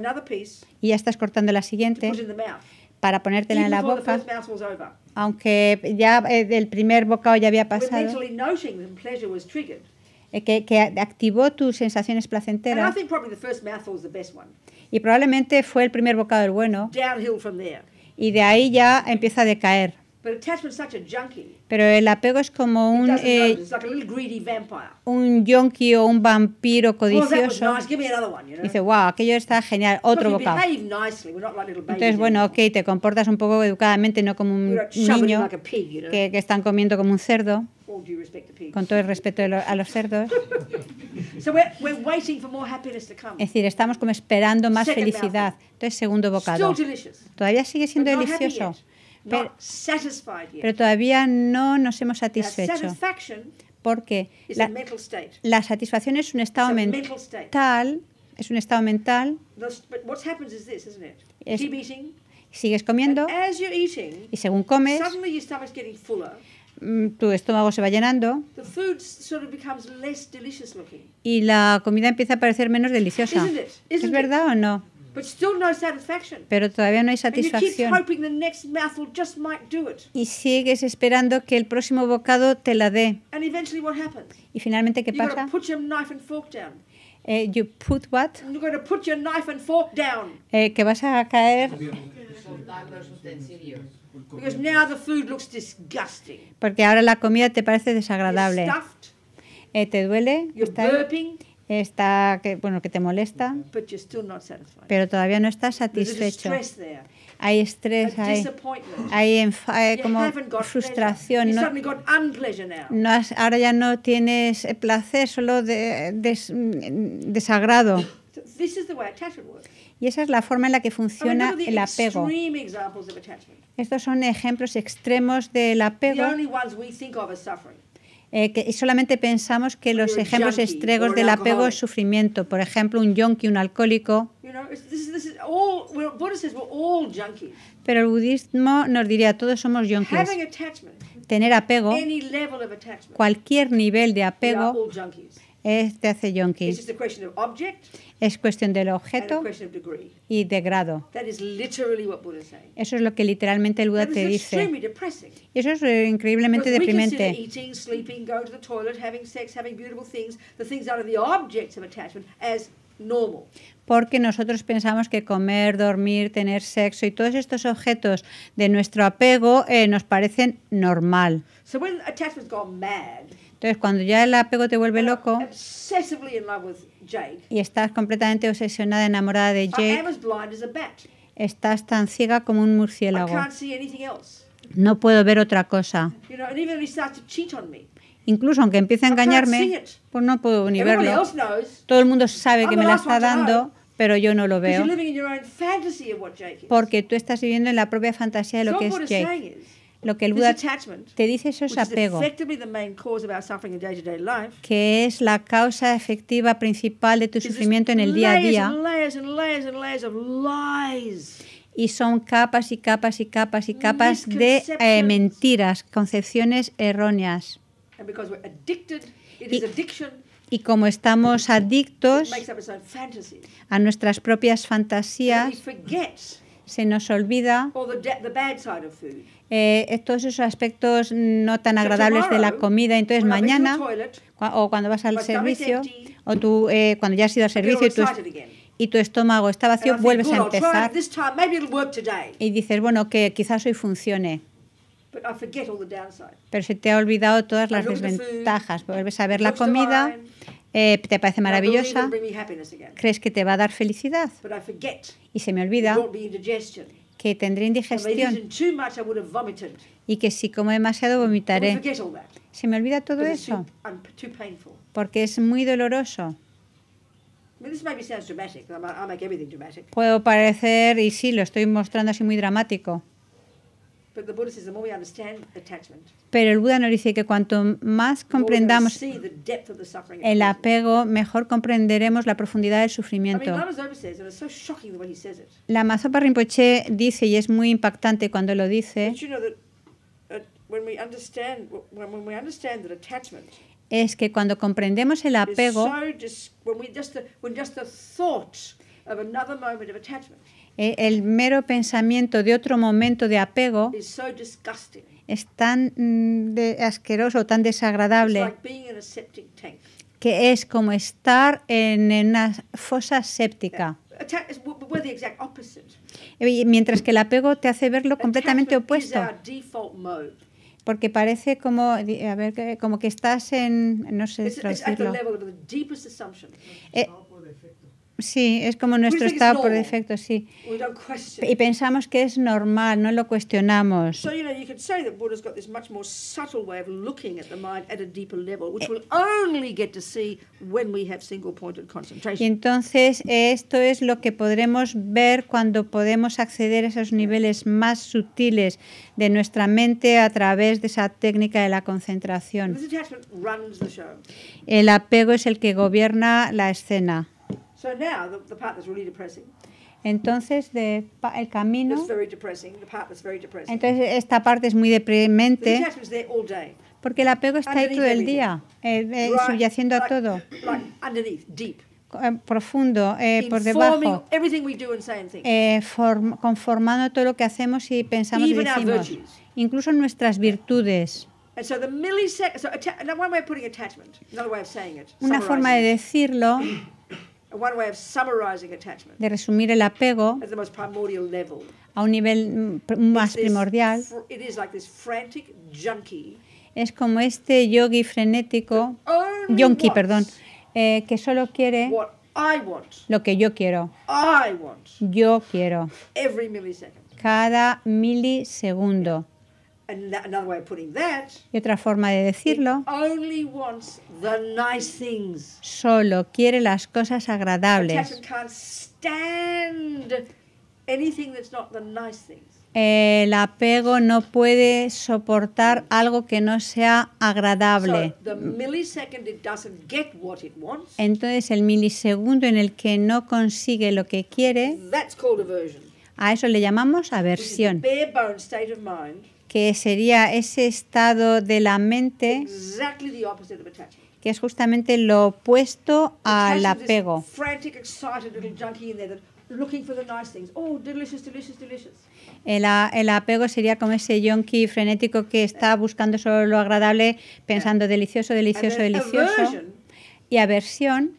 y ya estás cortando la siguiente, para ponértela en la boca, aunque ya eh, el primer bocado ya había pasado, eh, que, que activó tus sensaciones placenteras. Y probablemente fue el primer bocado el bueno. Y de ahí ya empieza a decaer. Pero el apego es como un, eh, un yonki o un vampiro codicioso. Dice, wow, aquello está genial, otro bocado. Entonces, bueno, ok, te comportas un poco educadamente, no como un niño que, que están comiendo como un cerdo. Con todo el respeto a los cerdos. Es decir, estamos como esperando más felicidad. Entonces, segundo bocado. Todavía sigue siendo delicioso pero, todavía no nos hemos satisfecho. Porque la, satisfacción es un estado mental, es un estado mental. sigues comiendo y según comes, mm, tu estómago se va llenando y la comida empieza a parecer menos deliciosa. ¿Es verdad o no? Pero todavía no hay satisfacción. Y sigues esperando que el próximo bocado te la dé. Y finalmente, ¿qué pasa? Eh, que vas a caer. Porque ahora la comida te parece desagradable. Eh, te duele está que bueno que te molesta pero todavía no estás satisfecho hay estrés hay, como frustración no, ahora ya no tienes placer solo de, desagrado y esa es la forma en la que funciona el apego. Estos son ejemplos extremos del apego. Eh, solamente pensamos que los ejemplos estregos del apego es sufrimiento. Por ejemplo, un yonki, un alcohólico. Pero el budismo nos diría, todos somos yonkis. Tener apego, cualquier nivel de apego, este es cuestión del objeto y de grado. Eso es lo que literalmente el Buda te dice. eso es eh, increíblemente deprimente. Porque nosotros pensamos que comer, dormir, tener sexo y todos estos objetos de nuestro apego eh, nos parecen normal. Entonces, cuando ya el apego te vuelve loco y estás completamente obsesionada, enamorada de Jake, estás tan ciega como un murciélago. No puedo ver otra cosa. Incluso aunque empiece a engañarme, pues no puedo ni verlo. Todo el mundo sabe que me la está dando, pero yo no lo veo. Porque tú estás viviendo en la propia fantasía de lo que es Jake. Lo que el Buda te dice eso es apego, que es la causa efectiva principal de tu sufrimiento en el día a día. Y son capas y capas y capas y capas de eh, mentiras, concepciones erróneas. Y, y como estamos adictos a nuestras propias fantasías, se nos olvida eh, todos esos aspectos no tan agradables de la comida. Entonces mañana o cuando vas al servicio o tú eh, cuando ya has ido al servicio y tu estómago está vacío, vuelves a empezar. Y dices, bueno, que quizás hoy funcione. Pero se te ha olvidado todas las desventajas. Vuelves a ver la comida, eh, te parece maravillosa, crees que te va a dar felicidad. Y se me olvida que tendré indigestión y que si como demasiado vomitaré. Se me olvida todo eso porque es muy doloroso. Puedo parecer, y sí, lo estoy mostrando así muy dramático. Pero el Buda nos dice que cuanto más comprendamos el apego, mejor comprenderemos la profundidad del sufrimiento. La Mazopa Rinpoche dice, y es muy impactante cuando lo dice, uh, es que cuando comprendemos el apego, eh, el mero pensamiento de otro momento de apego es tan mm, asqueroso, tan desagradable, que es como estar en una fosa séptica. Mientras que el apego te hace verlo completamente opuesto. Porque parece como, a ver, como que estás en, no sé Sí, es como nuestro estado por defecto, sí. Y pensamos que es normal, no lo cuestionamos. Eh. Y entonces esto es lo que podremos ver cuando podemos acceder a esos niveles más sutiles de nuestra mente a través de esa técnica de la concentración. El apego es el que gobierna la escena. Entonces, de, el camino. Entonces, esta parte es muy deprimente. Porque el apego está ahí todo el día, eh, eh, subyaciendo a todo. Eh, profundo, por debajo. conformando todo lo que hacemos y pensamos y decimos. Incluso nuestras virtudes. Una forma de decirlo de resumir el apego a un nivel más primordial. Es como este yogi frenético, perdón, eh, que solo quiere lo que yo quiero. Yo quiero. Cada milisegundo. Y otra forma de decirlo, solo quiere las cosas agradables. El apego no puede soportar algo que no sea agradable. Entonces el milisegundo en el que no consigue lo que quiere, a eso le llamamos aversión que sería ese estado de la mente que es justamente lo opuesto al apego. Oh, el, apego sería como ese yonki frenético que está buscando solo lo agradable, pensando delicioso, delicioso, delicioso. Y aversión,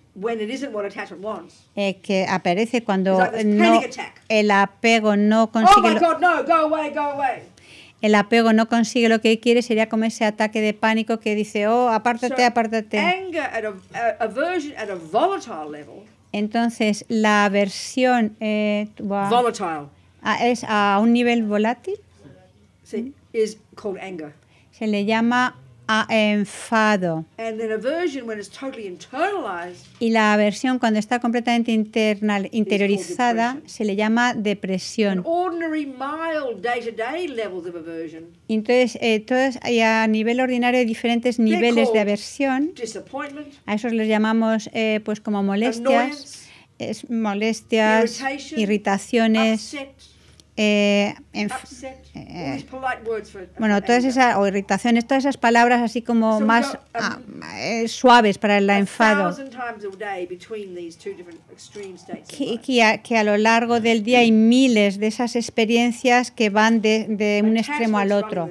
eh, que aparece cuando el apego no oh consigue el apego no consigue lo que quiere, sería como ese ataque de pánico que dice, oh, apártate, apártate. Entonces, la aversión eh, ah, es a un nivel volátil. Se le llama a enfado. y la aversión cuando está completamente internal, interiorizada se le llama depresión. Entonces, eh, a nivel ordinario hay diferentes niveles de aversión. A esos les llamamos eh, pues como molestias, es, molestias, irritaciones, eh, eh, bueno, todas esas, o irritaciones, todas esas palabras así como más um, ah, eh, suaves para el enfado, que, que, a, lo largo del día hay miles de esas experiencias que van de, un extremo al otro,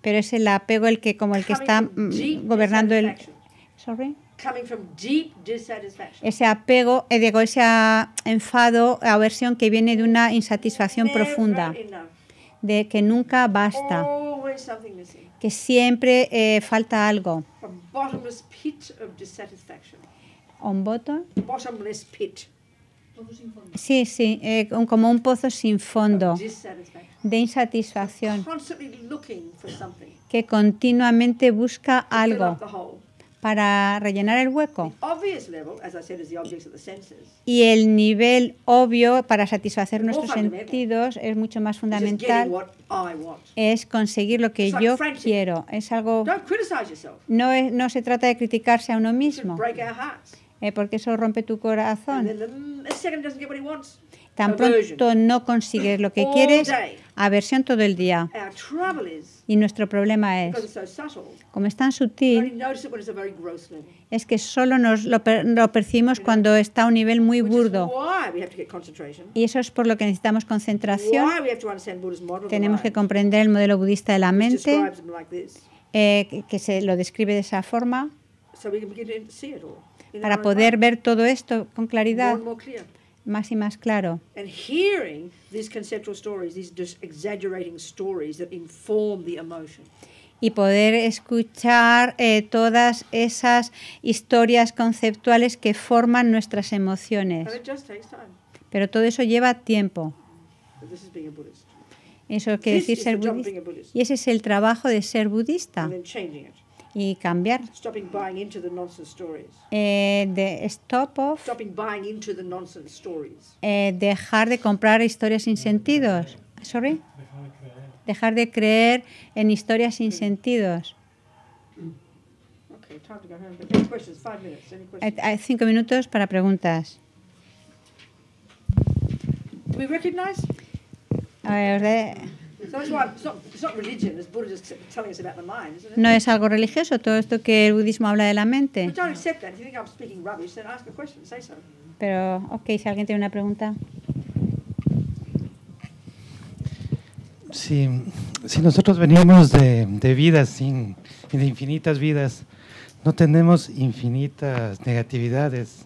pero es el apego el que como el que está mm, gobernando el... Ese apego, eh, digo, ese ah, enfado, aversión que viene de una insatisfacción profunda, de que nunca basta, que siempre eh, falta algo. Un bottom. Sí, sí, eh, como un pozo sin fondo de insatisfacción que continuamente busca algo para rellenar el hueco. Y el nivel obvio para satisfacer nuestros sentidos es mucho más fundamental. Es conseguir lo que yo quiero. Es algo. No, no se trata de criticarse a uno mismo, eh, porque eso rompe tu corazón. Tan pronto no consigues lo que quieres, aversión todo el día. Y nuestro problema es, como es tan sutil, es que solo nos lo, percibimos cuando está a un nivel muy burdo. Y eso es por lo que necesitamos concentración. Tenemos que comprender el modelo budista de la mente, eh, que se lo describe de esa forma, para poder ver todo esto con claridad más y más claro. Y poder escuchar eh, todas esas historias conceptuales que forman nuestras emociones. Pero todo eso lleva tiempo. Eso quiere decir ser budista. Y ese es el trabajo de ser budista. Y y cambiar. Eh, de stop eh, dejar de comprar historias sin sentidos. Sorry. Dejar de creer en historias sin sentidos. Hay eh, cinco minutos para preguntas. A ver, no es algo religioso todo esto que el budismo habla de la mente. Pero, ok, si alguien tiene una pregunta. Si, si nosotros venimos de, de vidas sin, de infinitas vidas, no tenemos infinitas negatividades.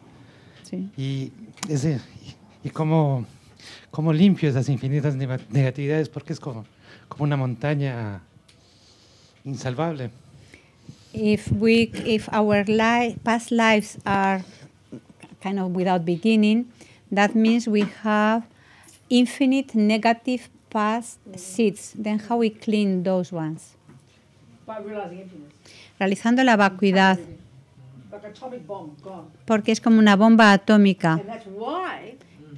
Sí. Y, ese, y, y cómo limpio esas infinitas negatividades, porque es como, como una montaña insalvable. If we, if our past lives are kind of without beginning, that means we have infinite negative past seeds. Then how we clean those ones? Realizando la vacuidad. Porque es como una bomba atómica.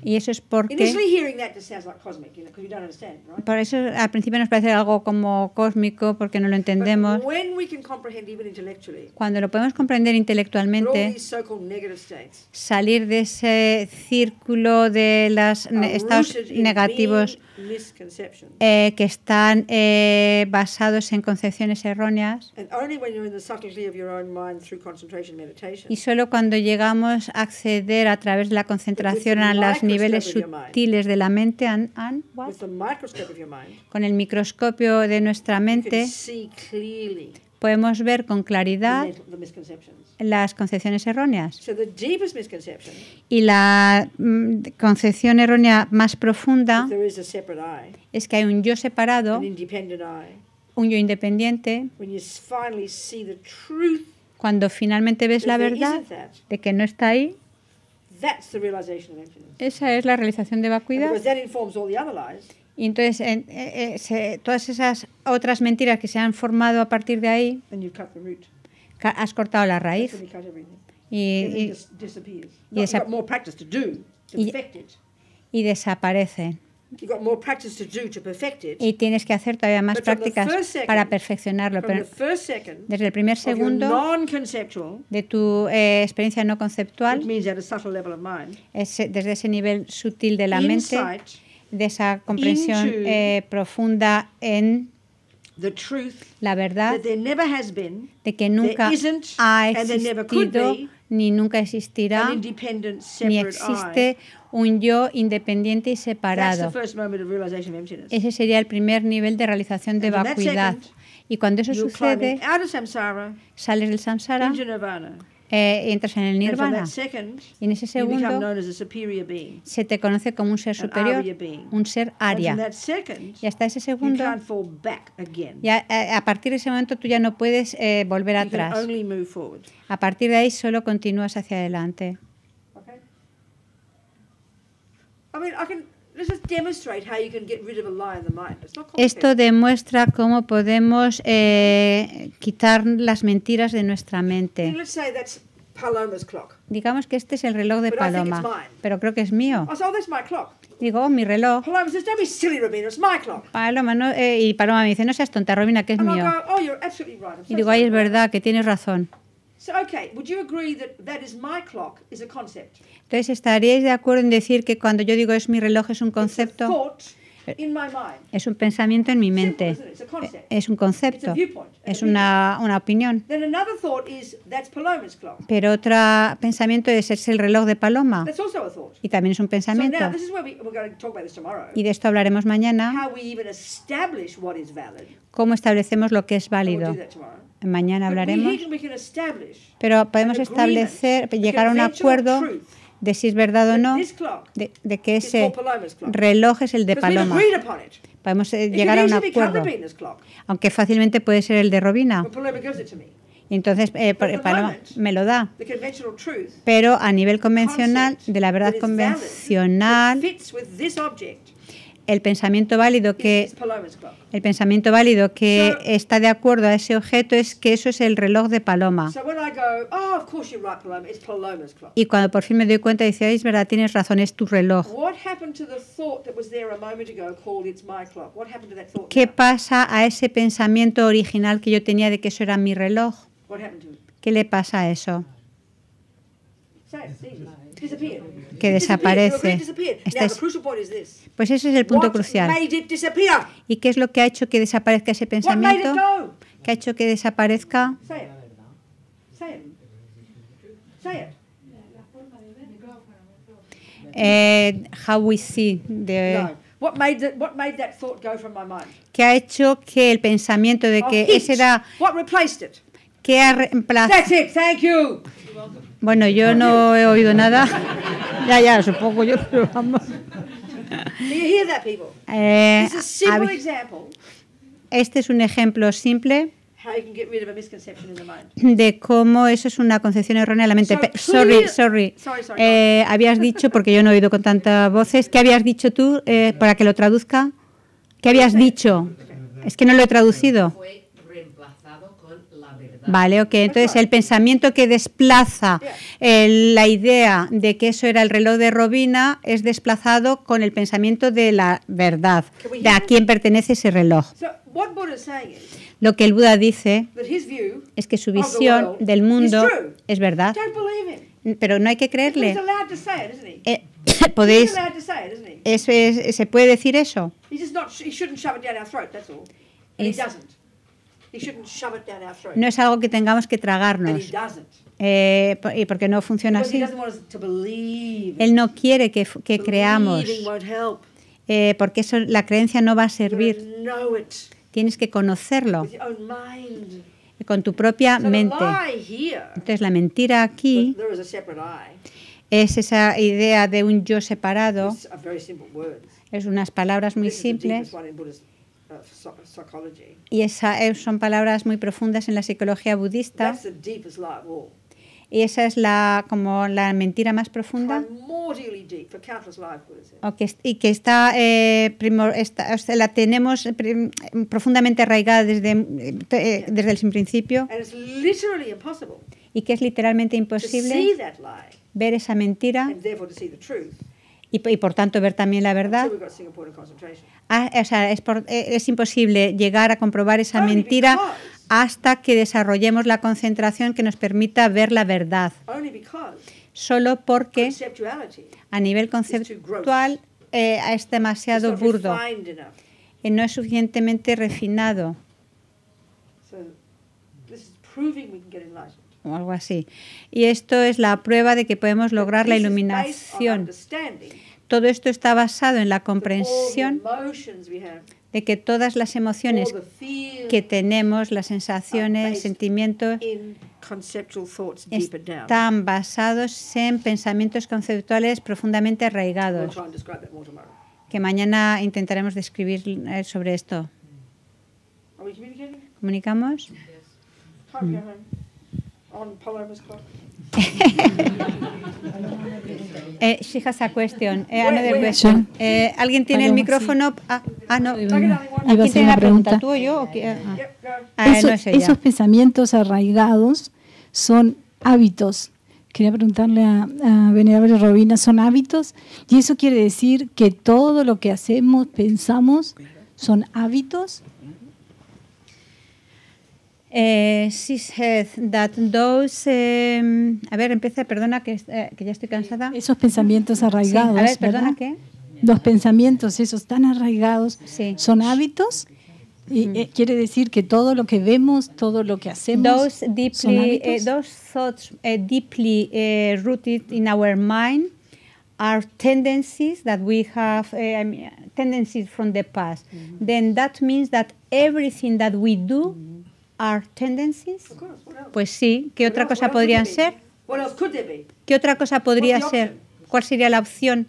Y eso es porque... eso al principio nos parece algo como cósmico porque no lo entendemos. Cuando lo podemos comprender intelectualmente, salir de ese círculo de los estados negativos eh, que están eh, basados en concepciones erróneas. Y solo cuando llegamos a acceder a través de la concentración a los niveles sutiles de la mente, con el microscopio de nuestra mente, podemos ver con claridad las concepciones erróneas. y la mm, concepción errónea más profunda es que hay un yo separado, un yo independiente. cuando finalmente ves la verdad de que no está ahí, esa es la realización de vacuidad. Y entonces eh, eh, todas esas otras mentiras que se han formado a partir de ahí, has cortado la raíz. Y, y, desaparece. Y tienes que hacer todavía más prácticas para perfeccionarlo. Pero desde el primer segundo de tu eh, experiencia no conceptual, desde ese nivel sutil de la mente, de esa comprensión eh, profunda en la verdad de que nunca ha existido ni nunca existirá, ni existe un yo independiente y separado. Ese sería el primer nivel de realización de vacuidad. Y cuando eso sucede, sales del samsara eh, entras en el nirvana. Y en ese segundo se te conoce como un ser superior, un ser aria Y hasta ese segundo, ya, eh, a partir de ese momento tú ya no puedes eh, volver atrás. A partir de ahí solo continúas hacia adelante. Esto demuestra cómo podemos eh, quitar las mentiras de nuestra mente. Digamos que este es el reloj de Paloma, pero creo que es mío. Oh, oh, digo, oh, mi reloj. Paloma, y Paloma me dice, no seas tonta, Robina, que es mío. Y digo, ay, es verdad, que tienes razón. Entonces, ¿estaríais de acuerdo en decir que cuando yo digo es mi reloj es un concepto? Eh, es un pensamiento en mi mente. Eh, es un concepto. Es una, una opinión. Pero otro pensamiento es es el reloj de Paloma. Y también es un pensamiento. Y de esto hablaremos mañana. Cómo establecemos lo que es válido. Mañana hablaremos. Pero podemos establecer, llegar a un acuerdo de si es verdad o no, de, que ese reloj es el de Paloma. Podemos eh, llegar a un acuerdo, aunque fácilmente puede ser el de Robina. Y entonces eh, Paloma me lo da. Pero a nivel convencional, de la verdad convencional, el pensamiento válido que el pensamiento válido que está de acuerdo a ese objeto es que eso es el reloj de paloma. Y cuando por fin me doy cuenta dice, es verdad, tienes razón, es tu reloj. ¿Qué pasa a ese pensamiento original que yo tenía de que eso era mi reloj? ¿Qué le pasa a eso? que desaparece. Pues ese es el punto crucial. ¿Y qué es lo que ha hecho que desaparezca ese pensamiento? ¿Qué ha hecho que desaparezca? Eh, how we see de ¿Qué ha hecho que el pensamiento de oh, que ese era... ¿Qué ha reemplazado? Bueno, yo no he oído nada. Ya, ya, supongo yo, vamos. Eh, este es un ejemplo simple de cómo eso es una concepción errónea de la mente. sorry, sorry. Eh, habías dicho, porque yo no he oído con tantas voces, ¿qué habías dicho tú eh, para que lo traduzca? ¿Qué habías dicho? Es que no lo he traducido. Vale, ok. Entonces, el pensamiento que desplaza la idea de que eso era el reloj de Robina es desplazado con el pensamiento de la verdad, de a quién pertenece ese reloj. Lo que el Buda dice es que su visión del mundo es verdad. Pero no hay que creerle. Eh, podéis. Eso ¿Se puede decir eso? Es, no es algo que tengamos que tragarnos. Eh, y porque no funciona así. Él no quiere que, creamos. Eh, porque eso, la creencia no va a servir. Tienes que conocerlo con tu propia mente. Entonces la mentira aquí es esa idea de un yo separado. Es unas palabras muy simples. Y esa eh, son palabras muy profundas en la psicología budista. Y esa es la, como la mentira más profunda. y que está, eh, la tenemos eh, profundamente arraigada desde, desde el principio. Y que es literalmente imposible ver esa mentira y, por tanto ver también la verdad. Ah, o sea, eh, es, imposible llegar a comprobar esa mentira hasta que desarrollemos la concentración que nos permita ver la verdad. Solo porque a nivel conceptual eh, es demasiado burdo, y eh, no es suficientemente refinado o algo así. Y esto es la prueba de que podemos lograr la iluminación. Todo esto está basado en la comprensión de que todas las emociones que tenemos, las sensaciones, sentimientos, están basados en pensamientos conceptuales profundamente arraigados, que mañana intentaremos describir eh, sobre esto. ¿Comunicamos? ¿Alguien tiene el micrófono? Ah, ah no. Aquí tiene la pregunta? ¿Tú o yo? Ah. Ah, esos pensamientos arraigados son hábitos quería preguntarle a, a Venerable Robina, ¿son hábitos? Y eso quiere decir que todo lo que hacemos, pensamos, son hábitos. Eh, she said that those, em, a ver, empieza, perdona que, eh, que, ya estoy cansada. Esos pensamientos arraigados. Sí, a ver, perdona ¿qué? Los pensamientos, esos tan arraigados, son hábitos. Y, eh, quiere decir que todo lo que vemos, todo lo que hacemos, those deeply, son hábitos? Eh, those thoughts deeply rooted in our mind are tendencies that we have, I tendencies from the past. Then that means that everything that we do are tendencies? Pues sí. ¿Qué otra cosa podrían ser? ¿Qué otra cosa podría ser? ¿Cuál sería la opción?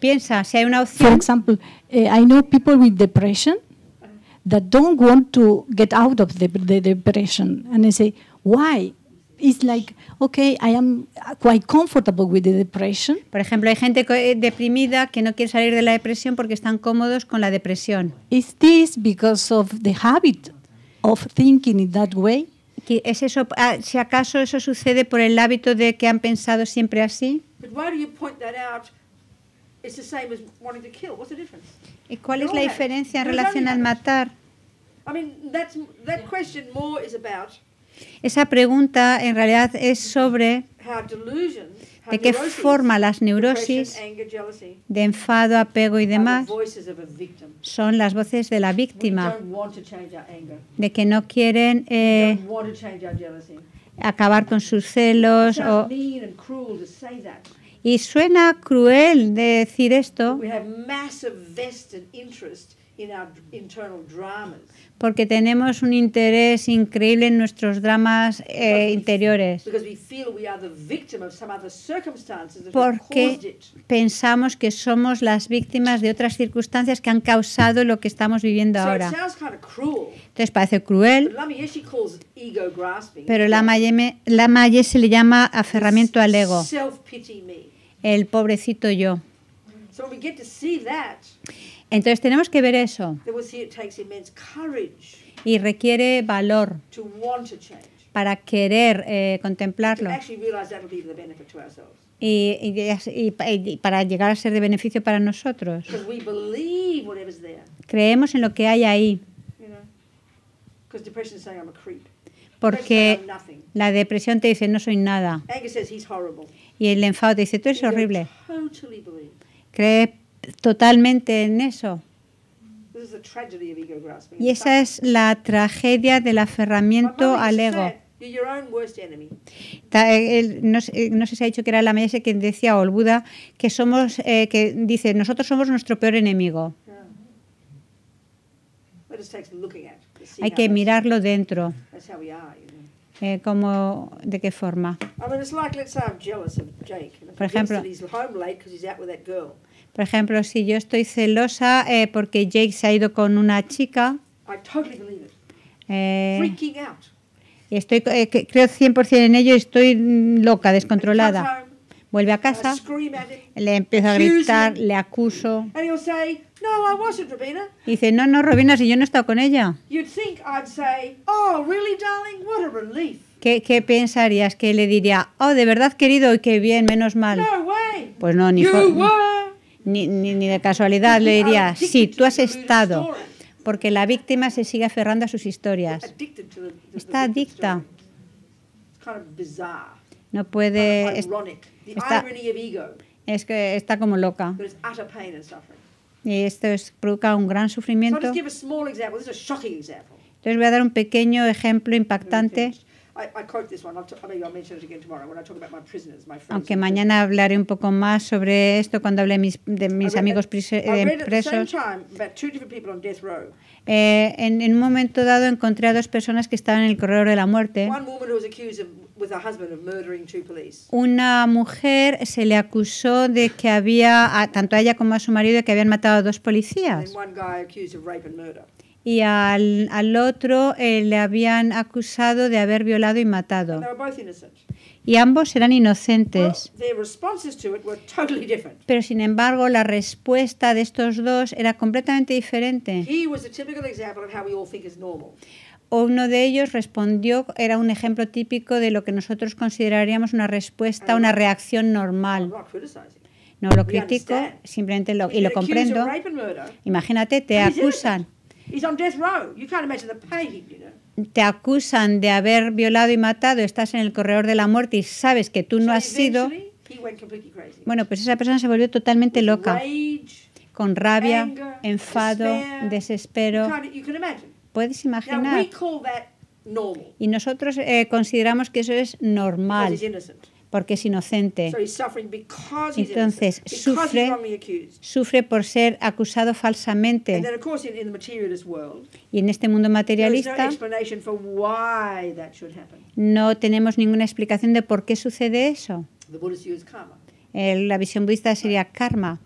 Piensa, si hay una opción. For example, eh, I know people with depression that don't want to get out of the, the depression, and they say, why? it's like, okay, I am quite comfortable with the depression. Por ejemplo, hay gente eh, deprimida que no quiere salir de la depresión porque están cómodos con la depresión. Is this because of the habit of thinking in that way? ¿Es eso, ah, si acaso eso sucede por el hábito de que han pensado siempre así? But why do you point that out? It's the same as wanting to kill. What's the difference? ¿Y cuál es la diferencia en relación al matar? I mean, that's, that question more is about esa pregunta en realidad es sobre de qué forma las neurosis de enfado, apego y demás son las voces de la víctima, de que no quieren eh, acabar con sus celos. y suena cruel decir esto porque tenemos un interés increíble en nuestros dramas interiores. Porque pensamos que somos las víctimas de otras circunstancias que han causado lo que estamos viviendo ahora. Entonces parece cruel, pero la Maye se le llama aferramiento al ego, el pobrecito yo. Entonces tenemos que ver eso. Y requiere valor para querer eh, contemplarlo. Y, para llegar a ser de beneficio para nosotros. Creemos en lo que hay ahí. Porque la depresión te dice, no soy nada. Y el enfado te dice, tú eres horrible. Crees totalmente en eso. Y esa es la tragedia del aferramiento al ego. Eh, eh, no sé, si ha dicho que era la Mayase quien decía o el Buda que somos, eh, que dice nosotros somos nuestro peor enemigo. Hay que mirarlo dentro. como, de qué forma. Por ejemplo, por ejemplo, si yo estoy celosa eh, porque Jake se ha ido con una chica. Eh, y estoy, eh, creo 100% en ello y estoy mm, loca, descontrolada. Vuelve a casa, le empiezo a gritar, le acuso. Y dice, no, no, Robina, si yo no he estado con ella. Oh, ¿Qué, ¿Qué, pensarías? Que le diría, oh, de verdad, querido, qué bien, menos mal. Pues no, ni ni, ni, de casualidad le diría, sí, tú has estado, porque la víctima se sigue aferrando a sus historias. Está adicta. No puede... es que está como loca. Y esto es, provoca un gran sufrimiento. Entonces voy a dar un pequeño ejemplo impactante aunque mañana hablaré un poco más sobre esto cuando hable de mis amigos presos. en, un momento dado encontré a dos personas que estaban en el corredor de la muerte. Una mujer se le acusó de que había, tanto a ella como a su marido, que habían matado a dos policías y al, al otro eh, le habían acusado de haber violado y matado. Y ambos eran inocentes. Pero sin embargo, la respuesta de estos dos era completamente diferente. Uno de ellos respondió, era un ejemplo típico de lo que nosotros consideraríamos una respuesta, una reacción normal. No lo critico, simplemente y lo comprendo. Imagínate, te acusan te acusan de haber violado y matado, estás en el corredor de la muerte y sabes que tú no has sido. Bueno, pues esa persona se volvió totalmente loca, con rabia, enfado, desespero. Puedes imaginar. Y nosotros eh, consideramos que eso es normal porque es inocente. Entonces sufre, sufre por ser acusado falsamente. Y en este mundo materialista no tenemos ninguna explicación de por qué sucede eso. Eh, la visión budista sería karma.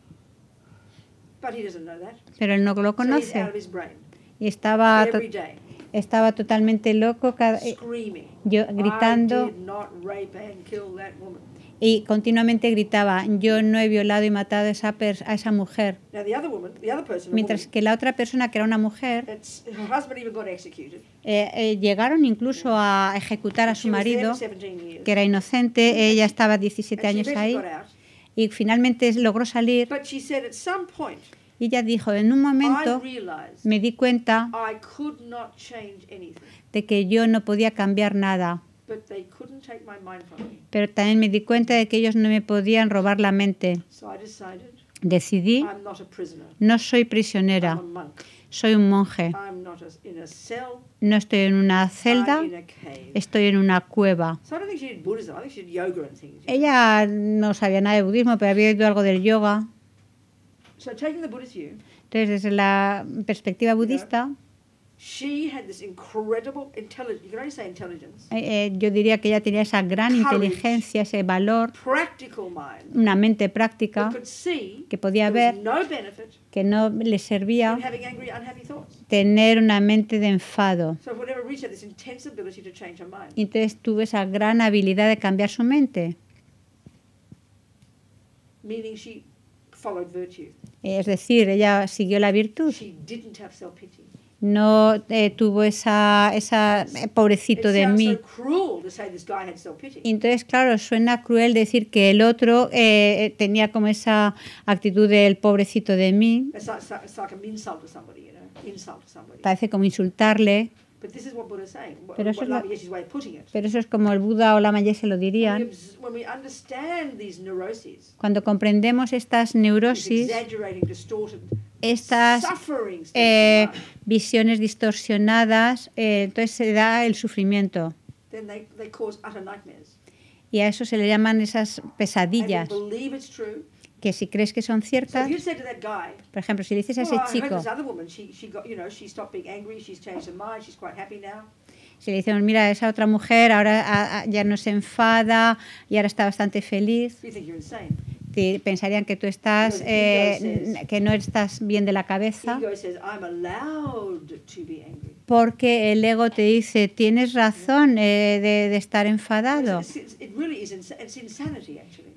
Pero él no lo conoce. Y estaba estaba totalmente loco, eh, yo gritando y continuamente gritaba, yo no he violado y matado a esa, a esa mujer. Mientras que la otra persona, que era una mujer, eh, eh, llegaron incluso a ejecutar a su marido, que era inocente, ella estaba 17 años ahí, y finalmente logró salir. Y ella dijo, en un momento me di cuenta de que yo no podía cambiar nada. Pero también me di cuenta de que ellos no me podían robar la mente. Decidí, no soy prisionera, soy un monje. No estoy en una celda, estoy en una cueva. Ella no sabía nada de budismo, pero había oído algo del yoga. Entonces, desde la perspectiva budista, yo diría que ella tenía esa gran inteligencia, ese valor, una mente práctica que podía ver que no le servía tener una mente de enfado. entonces tuvo esa gran habilidad de cambiar su mente. Es decir, ella siguió la virtud. No eh, tuvo esa, esa eh, pobrecito de mí. entonces, claro, suena cruel decir que el otro eh, tenía como esa actitud del pobrecito de mí. Parece como insultarle. Pero eso, es pero eso es como el Buda o la Maya se lo dirían. Cuando comprendemos estas neurosis, estas eh, visiones distorsionadas, eh, entonces se da el sufrimiento. Y a eso se le llaman esas pesadillas que si crees que son ciertas, por ejemplo, si dices a ese oh, chico, si le dices mira, esa otra mujer ahora ah, ah, ya no se enfada y ahora está bastante feliz, pensarían que tú estás, eh, que no estás bien de la cabeza. Porque el ego te dice, tienes razón eh, de, estar enfadado.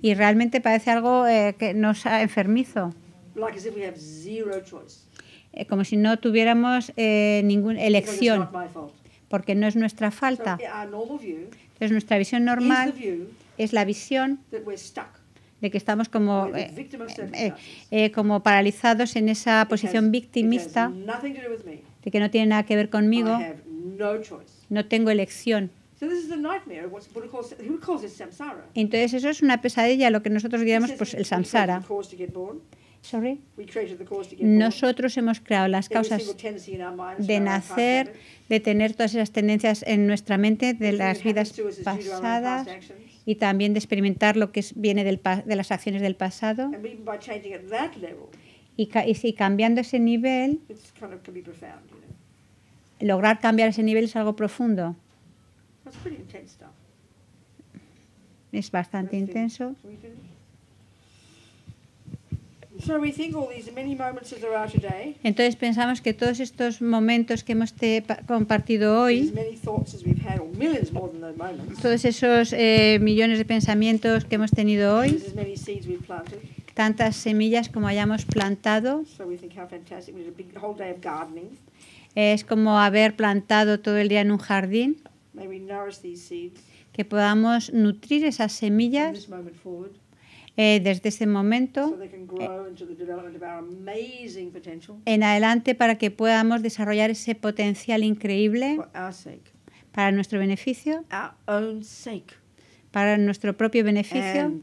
Y realmente parece algo eh, que nos ha enfermizo. como si no tuviéramos ninguna elección, porque no es nuestra falta. Entonces nuestra visión normal es la visión de que estamos como, eh, eh, eh, como paralizados en esa posición victimista, de que no tiene nada que ver conmigo, no tengo elección. Entonces eso es una pesadilla, lo que nosotros llamamos pues, el samsara. Nosotros hemos creado las causas de nacer, de tener todas esas tendencias en nuestra mente de las vidas pasadas y también de experimentar lo que viene de las acciones del pasado. Y, y cambiando ese nivel, lograr cambiar ese nivel es algo profundo. Es bastante intenso. Entonces pensamos que todos estos momentos que hemos compartido hoy, todos esos eh, millones de pensamientos que hemos tenido hoy, tantas semillas como hayamos plantado, es como haber plantado todo el día en un jardín, que podamos nutrir esas semillas eh, desde ese momento en adelante para que podamos desarrollar ese potencial increíble para nuestro beneficio, para nuestro propio beneficio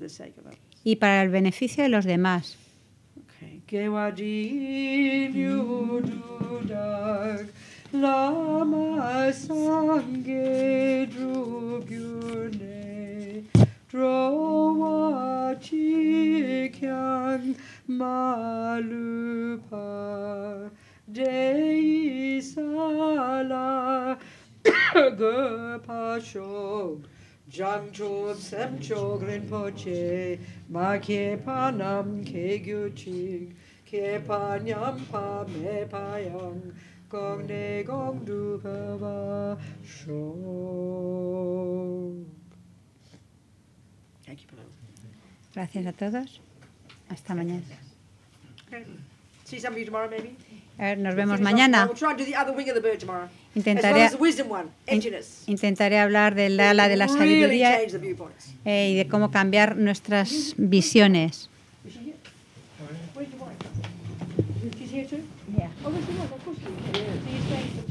y para el beneficio de los demás. Troachikan malupa deisala gepashog Janchob po che ma ke panam ke gyuchig ke panyam pa me pa yang. gong ne gong du pa shog Gracias a todos. Hasta mañana. nos vemos mañana. Intentaré, intentaré hablar del ala de la sabiduría eh, y de cómo cambiar nuestras visiones. Yeah. Oh,